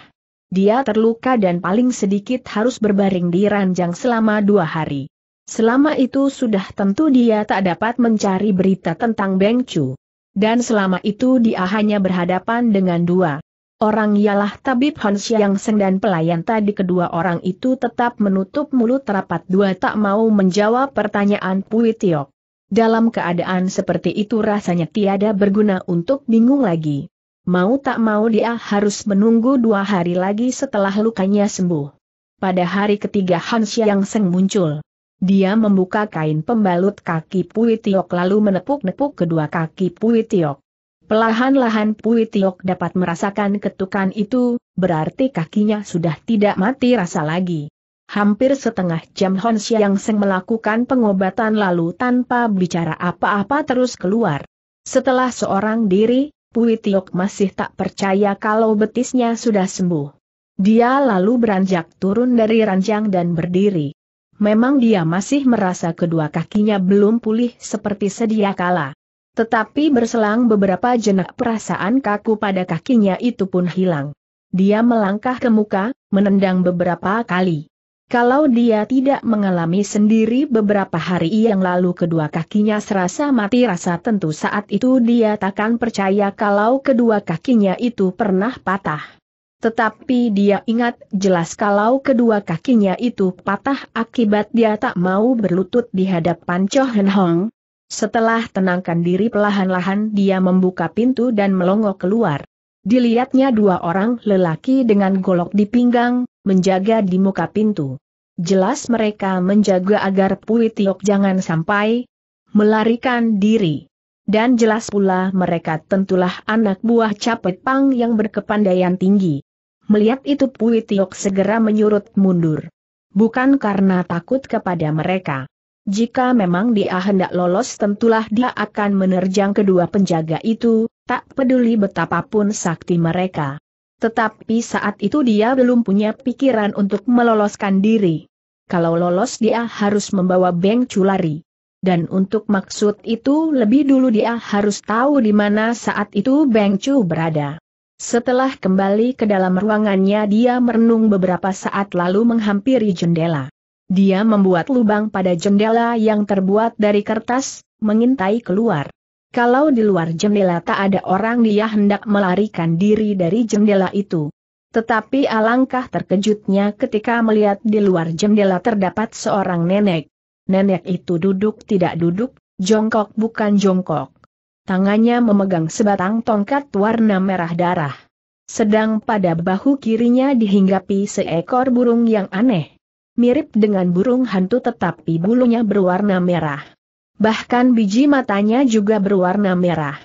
Dia terluka dan paling sedikit harus berbaring di ranjang selama dua hari. Selama itu sudah tentu dia tak dapat mencari berita tentang Beng Chu. Dan selama itu dia hanya berhadapan dengan dua Orang ialah tabib Hans yang Seng dan pelayan tadi kedua orang itu tetap menutup mulut rapat dua tak mau menjawab pertanyaan Pui Tiok. Dalam keadaan seperti itu rasanya tiada berguna untuk bingung lagi. Mau tak mau dia harus menunggu dua hari lagi setelah lukanya sembuh. Pada hari ketiga Hans Yang Seng muncul. Dia membuka kain pembalut kaki Pui Tiok lalu menepuk-nepuk kedua kaki Pui Tiok. Pelahan-lahan Pui Tiok dapat merasakan ketukan itu, berarti kakinya sudah tidak mati rasa lagi. Hampir setengah jam Hon Xiang Seng melakukan pengobatan lalu tanpa bicara apa-apa terus keluar. Setelah seorang diri, Pui Tiok masih tak percaya kalau betisnya sudah sembuh. Dia lalu beranjak turun dari ranjang dan berdiri. Memang dia masih merasa kedua kakinya belum pulih seperti sedia kala. Tetapi berselang beberapa jenak perasaan kaku pada kakinya itu pun hilang. Dia melangkah ke muka, menendang beberapa kali. Kalau dia tidak mengalami sendiri beberapa hari yang lalu kedua kakinya serasa mati rasa tentu saat itu dia takkan percaya kalau kedua kakinya itu pernah patah. Tetapi dia ingat jelas kalau kedua kakinya itu patah akibat dia tak mau berlutut di hadapan Cho Hong, setelah tenangkan diri pelahan-lahan dia membuka pintu dan melongok keluar. Dilihatnya dua orang lelaki dengan golok di pinggang, menjaga di muka pintu. Jelas mereka menjaga agar Pui Tiok jangan sampai melarikan diri. Dan jelas pula mereka tentulah anak buah Capet Pang yang berkepandaian tinggi. Melihat itu Pui Tiok segera menyurut mundur. Bukan karena takut kepada mereka jika memang dia hendak lolos tentulah dia akan menerjang kedua penjaga itu, tak peduli betapapun sakti mereka. Tetapi saat itu dia belum punya pikiran untuk meloloskan diri. Kalau lolos dia harus membawa Beng Culari. Dan untuk maksud itu lebih dulu dia harus tahu di mana saat itu Beng Chu berada. Setelah kembali ke dalam ruangannya dia merenung beberapa saat lalu menghampiri jendela. Dia membuat lubang pada jendela yang terbuat dari kertas, mengintai keluar. Kalau di luar jendela tak ada orang dia hendak melarikan diri dari jendela itu. Tetapi alangkah terkejutnya ketika melihat di luar jendela terdapat seorang nenek. Nenek itu duduk tidak duduk, jongkok bukan jongkok. Tangannya memegang sebatang tongkat warna merah darah. Sedang pada bahu kirinya dihinggapi seekor burung yang aneh mirip dengan burung hantu tetapi bulunya berwarna merah. Bahkan biji matanya juga berwarna merah.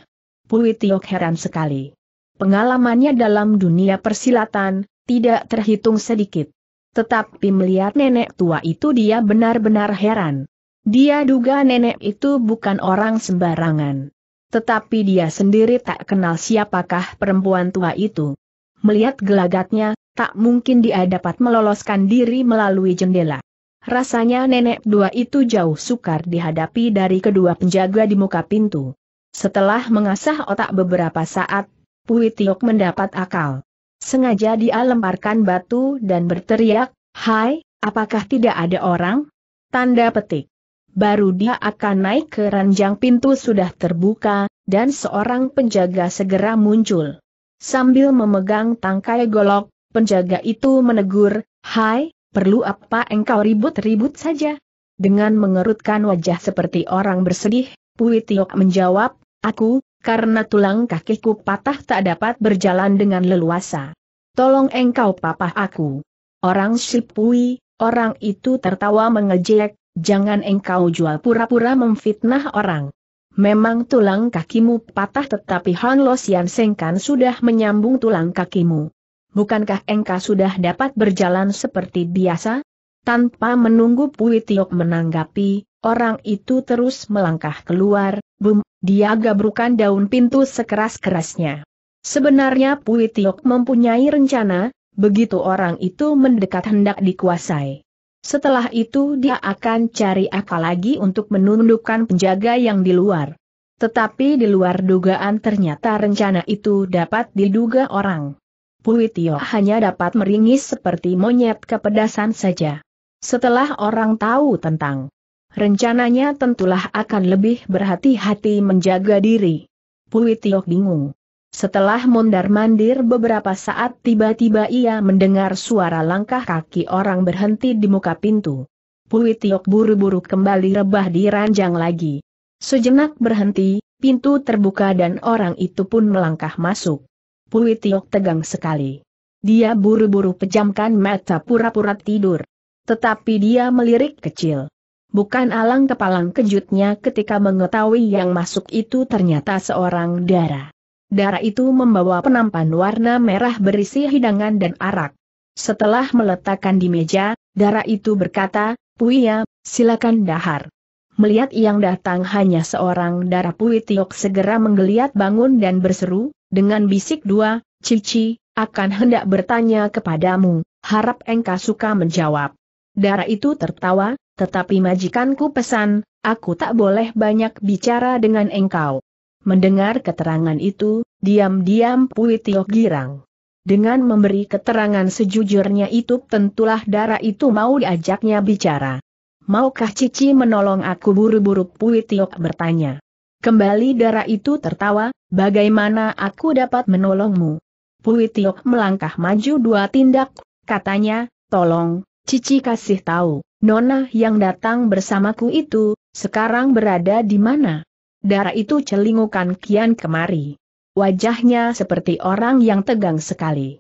Pui heran sekali. Pengalamannya dalam dunia persilatan, tidak terhitung sedikit. Tetapi melihat nenek tua itu dia benar-benar heran. Dia duga nenek itu bukan orang sembarangan. Tetapi dia sendiri tak kenal siapakah perempuan tua itu. Melihat gelagatnya, tak mungkin dia dapat meloloskan diri melalui jendela. Rasanya nenek dua itu jauh sukar dihadapi dari kedua penjaga di muka pintu. Setelah mengasah otak beberapa saat, Pui Tiok mendapat akal. Sengaja dia lemparkan batu dan berteriak, Hai, apakah tidak ada orang? Tanda petik. Baru dia akan naik ke ranjang pintu sudah terbuka, dan seorang penjaga segera muncul. Sambil memegang tangkai golok, Penjaga itu menegur, Hai, perlu apa engkau ribut-ribut saja? Dengan mengerutkan wajah seperti orang bersedih, Pui Tiok menjawab, Aku, karena tulang kakiku patah tak dapat berjalan dengan leluasa. Tolong engkau papah aku. Orang Sipui, orang itu tertawa mengejek, jangan engkau jual pura-pura memfitnah orang. Memang tulang kakimu patah tetapi Han Lo Sian kan sudah menyambung tulang kakimu bukankah engkau sudah dapat berjalan seperti biasa? Tanpa menunggu Pui Tiok menanggapi, orang itu terus melangkah keluar, bum, dia gabrukan daun pintu sekeras-kerasnya. Sebenarnya Pui Tiok mempunyai rencana, begitu orang itu mendekat hendak dikuasai. Setelah itu dia akan cari akal lagi untuk menundukkan penjaga yang di luar. Tetapi di luar dugaan ternyata rencana itu dapat diduga orang. Pui hanya dapat meringis seperti monyet kepedasan saja. Setelah orang tahu tentang rencananya tentulah akan lebih berhati-hati menjaga diri. Pui bingung. Setelah mondar-mandir beberapa saat tiba-tiba ia mendengar suara langkah kaki orang berhenti di muka pintu. Pui buru-buru kembali rebah di ranjang lagi. Sejenak berhenti, pintu terbuka dan orang itu pun melangkah masuk. Pui Tiok tegang sekali. Dia buru-buru pejamkan mata pura-pura tidur. Tetapi dia melirik kecil. Bukan alang kepalang kejutnya ketika mengetahui yang masuk itu ternyata seorang darah. Darah itu membawa penampan warna merah berisi hidangan dan arak. Setelah meletakkan di meja, darah itu berkata, Puya, silakan dahar. Melihat yang datang hanya seorang darah Pui segera menggeliat bangun dan berseru, dengan bisik dua, Cici, akan hendak bertanya kepadamu, harap engkau suka menjawab. Dara itu tertawa, tetapi majikanku pesan, aku tak boleh banyak bicara dengan engkau. Mendengar keterangan itu, diam-diam Puitio girang. Dengan memberi keterangan sejujurnya itu tentulah Dara itu mau diajaknya bicara. Maukah Cici menolong aku buru-buru Puitio bertanya. Kembali darah itu tertawa, bagaimana aku dapat menolongmu? Pui Tiok melangkah maju dua tindak, katanya, tolong, Cici kasih tahu, Nona yang datang bersamaku itu, sekarang berada di mana? Darah itu celingukan kian kemari. Wajahnya seperti orang yang tegang sekali.